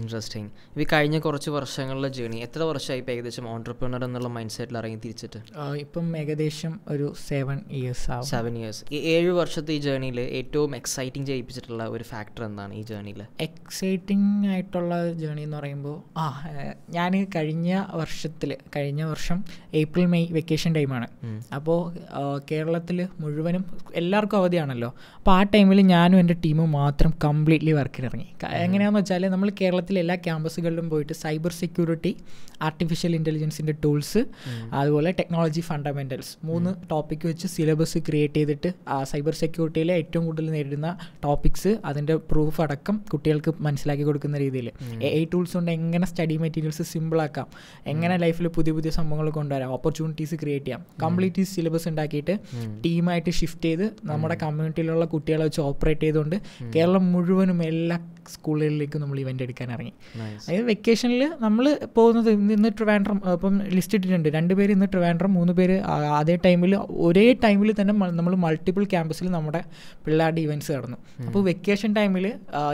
ഇൻട്രസ്റ്റിംഗ് ഈ കഴിഞ്ഞ കുറച്ച് വർഷങ്ങളിലെ ജേണി എത്ര വർഷമായി ഇപ്പം ഏകദേശം ഓൺടർപ്രണർ എന്നുള്ള മൈൻഡ് സെറ്റിൽ ഇറങ്ങി തിരിച്ചിട്ട് ഇപ്പം ഏകദേശം ഒരു സെവൻ ഇയേഴ്സ് ആവും സെവൻ ഇയേഴ്സ് ഈ ഏഴ് വർഷത്തെ ഈ ജേണിയിൽ ഏറ്റവും എക്സൈറ്റിംഗ് ചെയ്യിപ്പിച്ചിട്ടുള്ള ഒരു ഫാക്ടർ എന്താണ് ഈ ജേണിയിൽ എക്സൈറ്റിംഗ് ആയിട്ടുള്ള ജേണി എന്ന് പറയുമ്പോൾ ആ ഞാൻ കഴിഞ്ഞ വർഷത്തിൽ കഴിഞ്ഞ വർഷം ഏപ്രിൽ മെയ് വെക്കേഷൻ ടൈമാണ് അപ്പോൾ കേരളത്തിൽ മുഴുവനും എല്ലാവർക്കും അവധിയാണല്ലോ അപ്പോൾ ആ ടൈമിൽ ഞാനും എൻ്റെ ടീമും മാത്രം കംപ്ലീറ്റ്ലി വർക്കിനിറങ്ങി എങ്ങനെയാണെന്ന് വെച്ചാൽ നമ്മൾ കേരളത്തിൽ കേരളത്തിലെ എല്ലാ ക്യാമ്പസുകളിലും പോയിട്ട് സൈബർ സെക്യൂരിറ്റി ആർട്ടിഫിഷ്യൽ ഇൻ്റലിജൻസിൻ്റെ ടൂൾസ് അതുപോലെ ടെക്നോളജി ഫണ്ടമെൻറ്റൽസ് മൂന്ന് ടോപ്പിക് വെച്ച് സിലബസ് ക്രിയേറ്റ് ചെയ്തിട്ട് ആ സൈബർ സെക്യൂരിറ്റിയിലെ ഏറ്റവും കൂടുതൽ നേരിടുന്ന ടോപ്പിക്സ് അതിൻ്റെ പ്രൂഫ് അടക്കം കുട്ടികൾക്ക് മനസ്സിലാക്കി കൊടുക്കുന്ന രീതിയിൽ എ ഐ ടൂൾസ് കൊണ്ട് എങ്ങനെ സ്റ്റഡി മെറ്റീരിയൽസ് സിമ്പിളാക്കാം എങ്ങനെ ലൈഫിൽ പുതിയ പുതിയ സംഭവങ്ങൾ കൊണ്ടുവരാം ഓപ്പർച്യൂണിറ്റീസ് ക്രിയേറ്റ് ചെയ്യാം കംപ്ലീറ്റ് ഈ സിലബസ് ഉണ്ടാക്കിയിട്ട് ടീമായിട്ട് ഷിഫ്റ്റ് ചെയ്ത് നമ്മുടെ കമ്മ്യൂണിറ്റിയിലുള്ള കുട്ടികളെ വെച്ച് ഓപ്പറേറ്റ് ചെയ്തുകൊണ്ട് കേരളം മുഴുവനും എല്ലാ സ്കൂളുകളിലേക്ക് നമ്മൾ ഇവൻ്റ് എടുക്കാൻ ഇറങ്ങി അതായത് വെക്കേഷനിൽ നമ്മൾ പോകുന്നത് ഇന്ന് ട്രിവാൻഡ്രം ഇപ്പം ലിസ്റ്റ് ഇട്ടിട്ടുണ്ട് രണ്ട് പേര് ഇന്ന് ട്രിവാൻഡ്രം മൂന്ന് പേര് അതേ ടൈമിൽ ഒരേ ടൈമിൽ തന്നെ നമ്മൾ മൾട്ടിപ്പിൾ ക്യാമ്പസിൽ നമ്മുടെ പിള്ളേരുടെ ഇവൻറ്റ്സ് നടന്നു അപ്പോൾ വെക്കേഷൻ ടൈമിൽ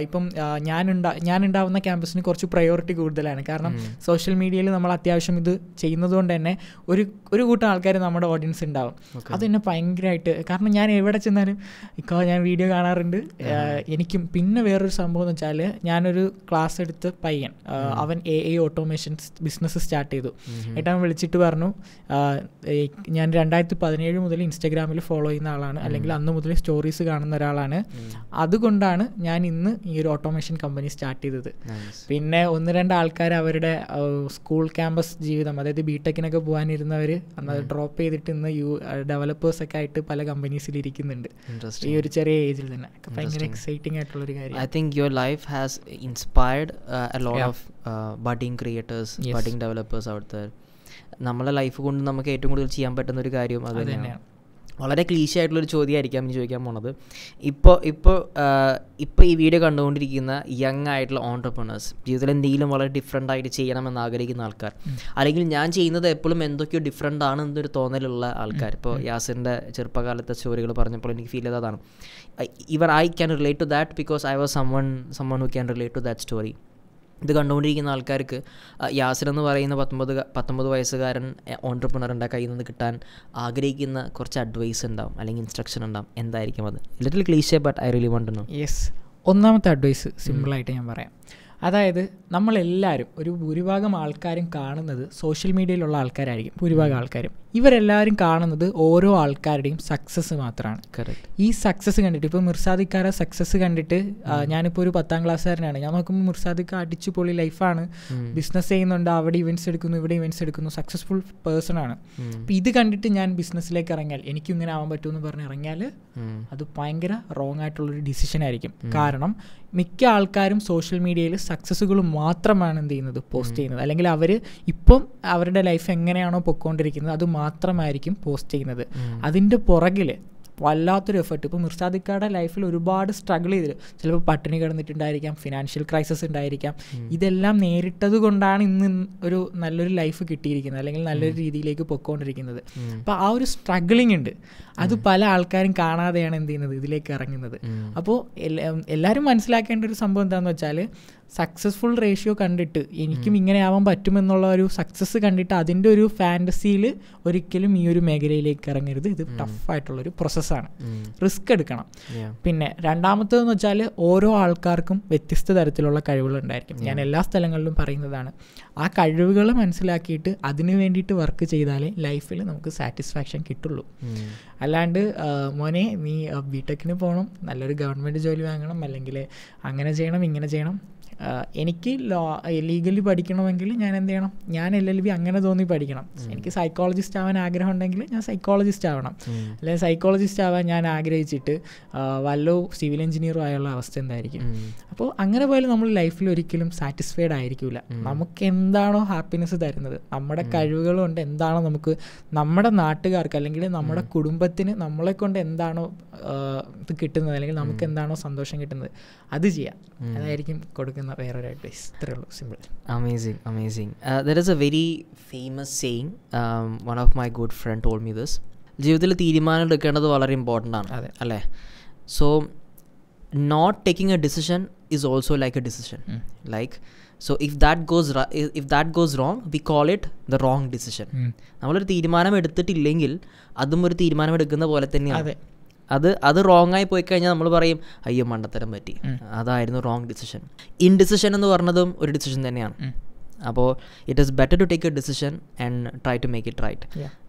ഇപ്പം ഞാനുണ്ടാ ഞാനുണ്ടാവുന്ന ക്യാമ്പസിന് കുറച്ച് പ്രയോറിറ്റി കൂടുതലാണ് കാരണം സോഷ്യൽ മീഡിയയിൽ നമ്മൾ അത്യാവശ്യം ഇത് ചെയ്യുന്നത് കൊണ്ട് തന്നെ ഒരു ഒരു കൂട്ടം ആൾക്കാർ നമ്മുടെ ഓഡിയൻസ് ഉണ്ടാവും അത് എന്നെ ഭയങ്കരമായിട്ട് കാരണം ഞാൻ എവിടെ ചെന്നാലും ഇപ്പോൾ ഞാൻ വീഡിയോ കാണാറുണ്ട് എനിക്കും പിന്നെ വേറൊരു സംഭവം എന്ന് വെച്ചാൽ ഞാനൊരു ക്ലാസ് എടുത്ത് പയ്യൻ അവൻ a a automation business start ചെയ്തു എന്നിട്ട് അവൻ വിളിച്ചിട്ട് പറഞ്ഞു ഞാൻ രണ്ടായിരത്തി പതിനേഴ് മുതൽ ഇൻസ്റ്റാഗ്രാമിൽ ഫോളോ ചെയ്യുന്ന ആളാണ് അല്ലെങ്കിൽ അന്ന് മുതൽ സ്റ്റോറീസ് കാണുന്ന ഒരാളാണ് അതുകൊണ്ടാണ് ഞാൻ ഇന്ന് ഈ ഒരു ഓട്ടോമേഷൻ കമ്പനി സ്റ്റാർട്ട് ചെയ്തത് പിന്നെ ഒന്ന് രണ്ട് ആൾക്കാർ അവരുടെ സ്കൂൾ ക്യാമ്പസ് ജീവിതം അതായത് ബിടെക്കിനൊക്കെ പോകാനിരുന്നവർ അന്ന് ഡ്രോപ്പ് ചെയ്തിട്ട് ഇന്ന് യു ഡെവലപ്പേഴ്സ് ആയിട്ട് പല കമ്പനീസിൽ ഇരിക്കുന്നുണ്ട് ഈ ഒരു ചെറിയ ഏജിൽ തന്നെ ഭയങ്കര എക്സൈറ്റിംഗ് ആയിട്ടുള്ള ഒരു കാര്യം I think your life life has inspired uh, a lot yeah. of uh, budding creators, yes. budding developers out there. നമ്മളെ ലൈഫ് കൊണ്ട് നമുക്ക് ഏറ്റവും കൂടുതൽ ചെയ്യാൻ പറ്റുന്ന ഒരു കാര്യം അത് തന്നെയാണ് വളരെ ക്ലീശ ആയിട്ടുള്ളൊരു ചോദ്യമായിരിക്കാം എനിക്ക് ചോദിക്കാൻ പോണത് ഇപ്പോൾ ഇപ്പോൾ ഇപ്പോൾ ഈ വീഡിയോ കണ്ടുകൊണ്ടിരിക്കുന്ന യങ് ആയിട്ടുള്ള ഓൺടർപ്രണേഴ്സ് ജീവിതത്തിൽ എന്തെങ്കിലും വളരെ ഡിഫറെൻ്റ് ആയിട്ട് ചെയ്യണമെന്ന് ആഗ്രഹിക്കുന്ന ആൾക്കാർ അല്ലെങ്കിൽ ഞാൻ ചെയ്യുന്നത് എപ്പോഴും എന്തൊക്കെയോ ഡിഫറെൻ്റ് ആണ് എന്നൊരു തോന്നലുള്ള ആൾക്കാർ ഇപ്പോൾ യാസിൻ്റെ ചെറുപ്പകാലത്തെ സ്റ്റോറികൾ പറഞ്ഞപ്പോൾ എനിക്ക് ഫീൽ ചെയ്തതാണ് ഇവർ I can relate to that because I was someone who can relate to that story ഇത് കണ്ടുകൊണ്ടിരിക്കുന്ന ആൾക്കാർക്ക് യാസിൻ എന്ന് പറയുന്ന പത്തൊമ്പത് പത്തൊമ്പത് വയസ്സുകാരൻ ഓൺട്രപ്രണറിൻ്റെ കയ്യിൽ നിന്ന് കിട്ടാൻ ആഗ്രഹിക്കുന്ന കുറച്ച് അഡ്വൈസ് ഉണ്ടാവും അല്ലെങ്കിൽ ഇൻസ്ട്രക്ഷൻ ഉണ്ടാവും എന്തായിരിക്കും അത് little cliche but I really want no yes ഒന്നാമത്തെ അഡ്വൈസ് സിമ്പിളായിട്ട് ഞാൻ പറയാം അതായത് നമ്മളെല്ലാവരും ഒരു ഭൂരിഭാഗം ആൾക്കാരും കാണുന്നത് സോഷ്യൽ മീഡിയയിലുള്ള ആൾക്കാരായിരിക്കും ഭൂരിഭാഗം ആൾക്കാരും ഇവരെല്ലാവരും കാണുന്നത് ഓരോ ആൾക്കാരുടെയും സക്സസ് മാത്രമാണ് ഈ സക്സസ് കണ്ടിട്ട് ഇപ്പോൾ മിർസാദിക്കാരെ സക്സസ് കണ്ടിട്ട് ഞാനിപ്പോൾ ഒരു പത്താം ക്ലാസ്സുകാരനാണ് ഞാൻ നോക്കുമ്പോൾ മിർസാദിക്ക അടിച്ചു പൊളി ലൈഫാണ് ബിസിനസ് ചെയ്യുന്നുണ്ട് അവിടെ ഇവൻറ്റ്സ് എടുക്കുന്നു ഇവിടെ ഇവൻറ്റ്സ് എടുക്കുന്നു സക്സസ്ഫുൾ പേഴ്സൺ ആണ് അപ്പം ഇത് കണ്ടിട്ട് ഞാൻ ബിസിനസ്സിലേക്ക് ഇറങ്ങിയാൽ എനിക്കും ഇങ്ങനെ ആവാൻ പറ്റുമെന്ന് പറഞ്ഞ് ഇറങ്ങിയാൽ അത് ഭയങ്കര റോങ് ആയിട്ടുള്ളൊരു ഡിസിഷൻ ആയിരിക്കും കാരണം മിക്ക ആൾക്കാരും സോഷ്യൽ മീഡിയയിൽ സക്സസ്സുകളും മാത്രമാണ് എന്ത് ചെയ്യുന്നത് പോസ്റ്റ് ചെയ്യുന്നത് അല്ലെങ്കിൽ അവർ ഇപ്പം അവരുടെ ലൈഫ് എങ്ങനെയാണോ പൊയ്ക്കൊണ്ടിരിക്കുന്നത് അത് മാത്രമായിരിക്കും പോസ്റ്റ് ചെയ്യുന്നത് അതിൻ്റെ പുറകിൽ വല്ലാത്തൊരു എഫേർട്ട് ഇപ്പോൾ മിർസാദിക്കാരുടെ ലൈഫിൽ ഒരുപാട് സ്ട്രഗിൾ ചെയ്തിരുന്നു ചിലപ്പോൾ പട്ടിണി കിടന്നിട്ടുണ്ടായിരിക്കാം ഫിനാൻഷ്യൽ ക്രൈസിസ് ഉണ്ടായിരിക്കാം ഇതെല്ലാം നേരിട്ടത് കൊണ്ടാണ് ഇന്ന് ഒരു നല്ലൊരു ലൈഫ് കിട്ടിയിരിക്കുന്നത് അല്ലെങ്കിൽ നല്ലൊരു രീതിയിലേക്ക് പൊയ്ക്കൊണ്ടിരിക്കുന്നത് അപ്പോൾ ആ ഒരു സ്ട്രഗിളിംഗ് ഉണ്ട് അത് പല ആൾക്കാരും കാണാതെയാണ് എന്ത് ചെയ്യുന്നത് ഇതിലേക്ക് ഇറങ്ങുന്നത് അപ്പോൾ എല്ലാവരും മനസ്സിലാക്കേണ്ട ഒരു സംഭവം എന്താണെന്ന് വെച്ചാൽ സക്സസ്ഫുൾ റേഷ്യോ കണ്ടിട്ട് എനിക്കും ഇങ്ങനെ ആവാൻ പറ്റുമെന്നുള്ള ഒരു സക്സസ് കണ്ടിട്ട് അതിൻ്റെ ഒരു ഫാൻറ്റസിയിൽ ഒരിക്കലും ഈ ഒരു മേഖലയിലേക്ക് ഇറങ്ങരുത് ഇത് ടഫായിട്ടുള്ളൊരു പ്രോസസ്സാണ് റിസ്ക് എടുക്കണം പിന്നെ രണ്ടാമത്തതെന്ന് വെച്ചാൽ ഓരോ ആൾക്കാർക്കും വ്യത്യസ്ത തരത്തിലുള്ള കഴിവുകളുണ്ടായിരിക്കും ഞാൻ എല്ലാ സ്ഥലങ്ങളിലും പറയുന്നതാണ് ആ കഴിവുകൾ മനസ്സിലാക്കിയിട്ട് അതിന് വേണ്ടിയിട്ട് വർക്ക് ചെയ്താലേ ലൈഫിൽ നമുക്ക് സാറ്റിസ്ഫാക്ഷൻ കിട്ടുള്ളൂ അല്ലാണ്ട് മോനെ നീ ടെക്കിന് പോകണം നല്ലൊരു ഗവൺമെൻറ് ജോലി വാങ്ങണം അല്ലെങ്കിൽ അങ്ങനെ ചെയ്യണം ഇങ്ങനെ ചെയ്യണം എനിക്ക് ലോ ലീഗലി പഠിക്കണമെങ്കിൽ ഞാൻ എന്ത് ചെയ്യണം ഞാൻ എൽ എൽ ബി അങ്ങനെ തോന്നി പഠിക്കണം എനിക്ക് സൈക്കോളജിസ്റ്റ് ആവാൻ ആഗ്രഹം ഉണ്ടെങ്കിൽ ഞാൻ സൈക്കോളജിസ്റ്റ് ആവണം അല്ലെങ്കിൽ സൈക്കോളജിസ്റ്റ് ആവാൻ ഞാൻ ആഗ്രഹിച്ചിട്ട് വല്ലോ സിവിൽ എഞ്ചിനീയറും ആയുള്ള അവസ്ഥ എന്തായിരിക്കും അപ്പോൾ അങ്ങനെ പോയാലും നമ്മൾ ലൈഫിൽ ഒരിക്കലും സാറ്റിസ്ഫൈഡ് ആയിരിക്കില്ല നമുക്ക് എന്താണോ ഹാപ്പിനെസ് തരുന്നത് നമ്മുടെ കഴിവുകൾ കൊണ്ട് എന്താണോ നമുക്ക് നമ്മുടെ നാട്ടുകാർക്ക് അല്ലെങ്കിൽ നമ്മുടെ കുടുംബത്തിന് നമ്മളെ കൊണ്ട് എന്താണോ കിട്ടുന്നത് അല്ലെങ്കിൽ നമുക്ക് എന്താണോ സന്തോഷം കിട്ടുന്നത് അത് ചെയ്യാം അതായിരിക്കും കൊടുക്കുന്നത് വേറൊരു അഡ്വൈസ് ഇത്രേ ഉള്ളൂ simple amazing amazing there is a very famous saying one of my good friend told me this ജീവിതത്തിൽ തീരുമാനം എടുക്കേണ്ടത് വളരെ ഇമ്പോർട്ടൻ്റ് ആണ് അതെ അല്ലേ so not taking a decision is also like a decision like so if that goes if that goes wrong we call it the wrong decision നമ്മളൊരു തീരുമാനം എടുത്തിട്ടില്ലെങ്കിൽ അതും ഒരു തീരുമാനം എടുക്കുന്ന പോലെ തന്നെയാണ് അത് അത് റോങ് ആയി പോയി കഴിഞ്ഞാൽ നമ്മൾ പറയും അയ്യോ മണ്ടത്തരം പറ്റി അതായിരുന്നു റോങ് ഡിസിഷൻ ഇൻ ഡിസിഷൻ എന്ന് പറഞ്ഞതും ഒരു ഡിസിഷൻ തന്നെയാണ് അപ്പോൾ it is better to take a decision and try to make it right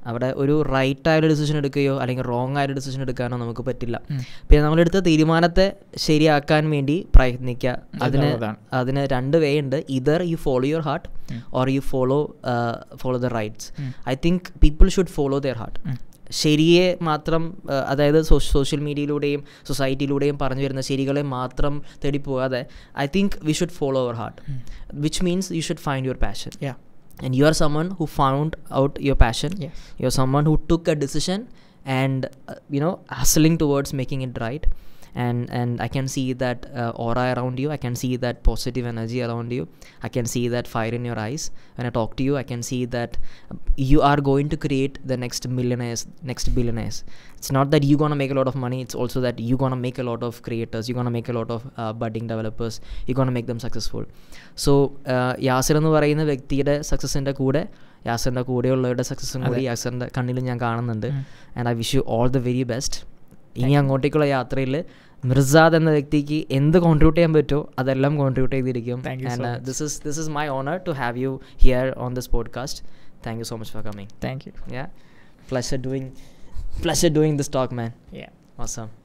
അവിടെ ഒരു റൈറ്റ് ആയൊരു ഡിസിഷൻ എടുക്കുകയോ അല്ലെങ്കിൽ റോങ് ആയൊരു ഡിസിഷൻ എടുക്കാനോ നമുക്ക് പറ്റില്ല പിന്നെ നമ്മളെടുത്ത തീരുമാനത്തെ ശരിയാക്കാൻ വേണ്ടി പ്രയത്നിക്കുക അതിന് അതിന് രണ്ട് വേ ഉണ്ട് either you follow your heart or you follow follow the rights I think people should follow their heart ശരിയെ മാത്രം അതായത് സോഷ്യൽ മീഡിയയിലൂടെയും സൊസൈറ്റിയിലൂടെയും പറഞ്ഞു വരുന്ന ശരികളെ മാത്രം തേടി പോകാതെ I think we should follow our heart which means you should find your passion and you are someone who found out your passion yes. you're someone who took a decision and uh, you know hustling towards making it right and and i can see that uh, aura around you i can see that positive energy around you i can see that fire in your eyes when i talk to you i can see that um, you are going to create the next millionaires next billionaires it's not that you're going to make a lot of money it's also that you're going to make a lot of creators you're going to make a lot of uh, budding developers you're going to make them successful so uh, Yasir എന്ന് പറയുന്ന വ്യക്തിയുടെ സക്സസിൻ്റെ കൂടെ യാസറിൻ്റെ കൂടെയുള്ളവരുടെ സക്സസ്സും കൂടി യാസറിൻ്റെ കണ്ണിൽ ഞാൻ കാണുന്നുണ്ട് and I wish you all the very best ഇനി അങ്ങോട്ടേക്കുള്ള യാത്രയിൽ മിർസാദ് എന്ന വ്യക്തിക്ക് എന്ത് കോൺട്രിബ്യൂട്ട് ചെയ്യാൻ പറ്റുമോ അതെല്ലാം കോൺട്രിബ്യൂട്ട് ചെയ്തിരിക്കും this is this is my honour to have you here on this podcast thank you so much for coming thank you ya plus doing plus doing this talk man awesome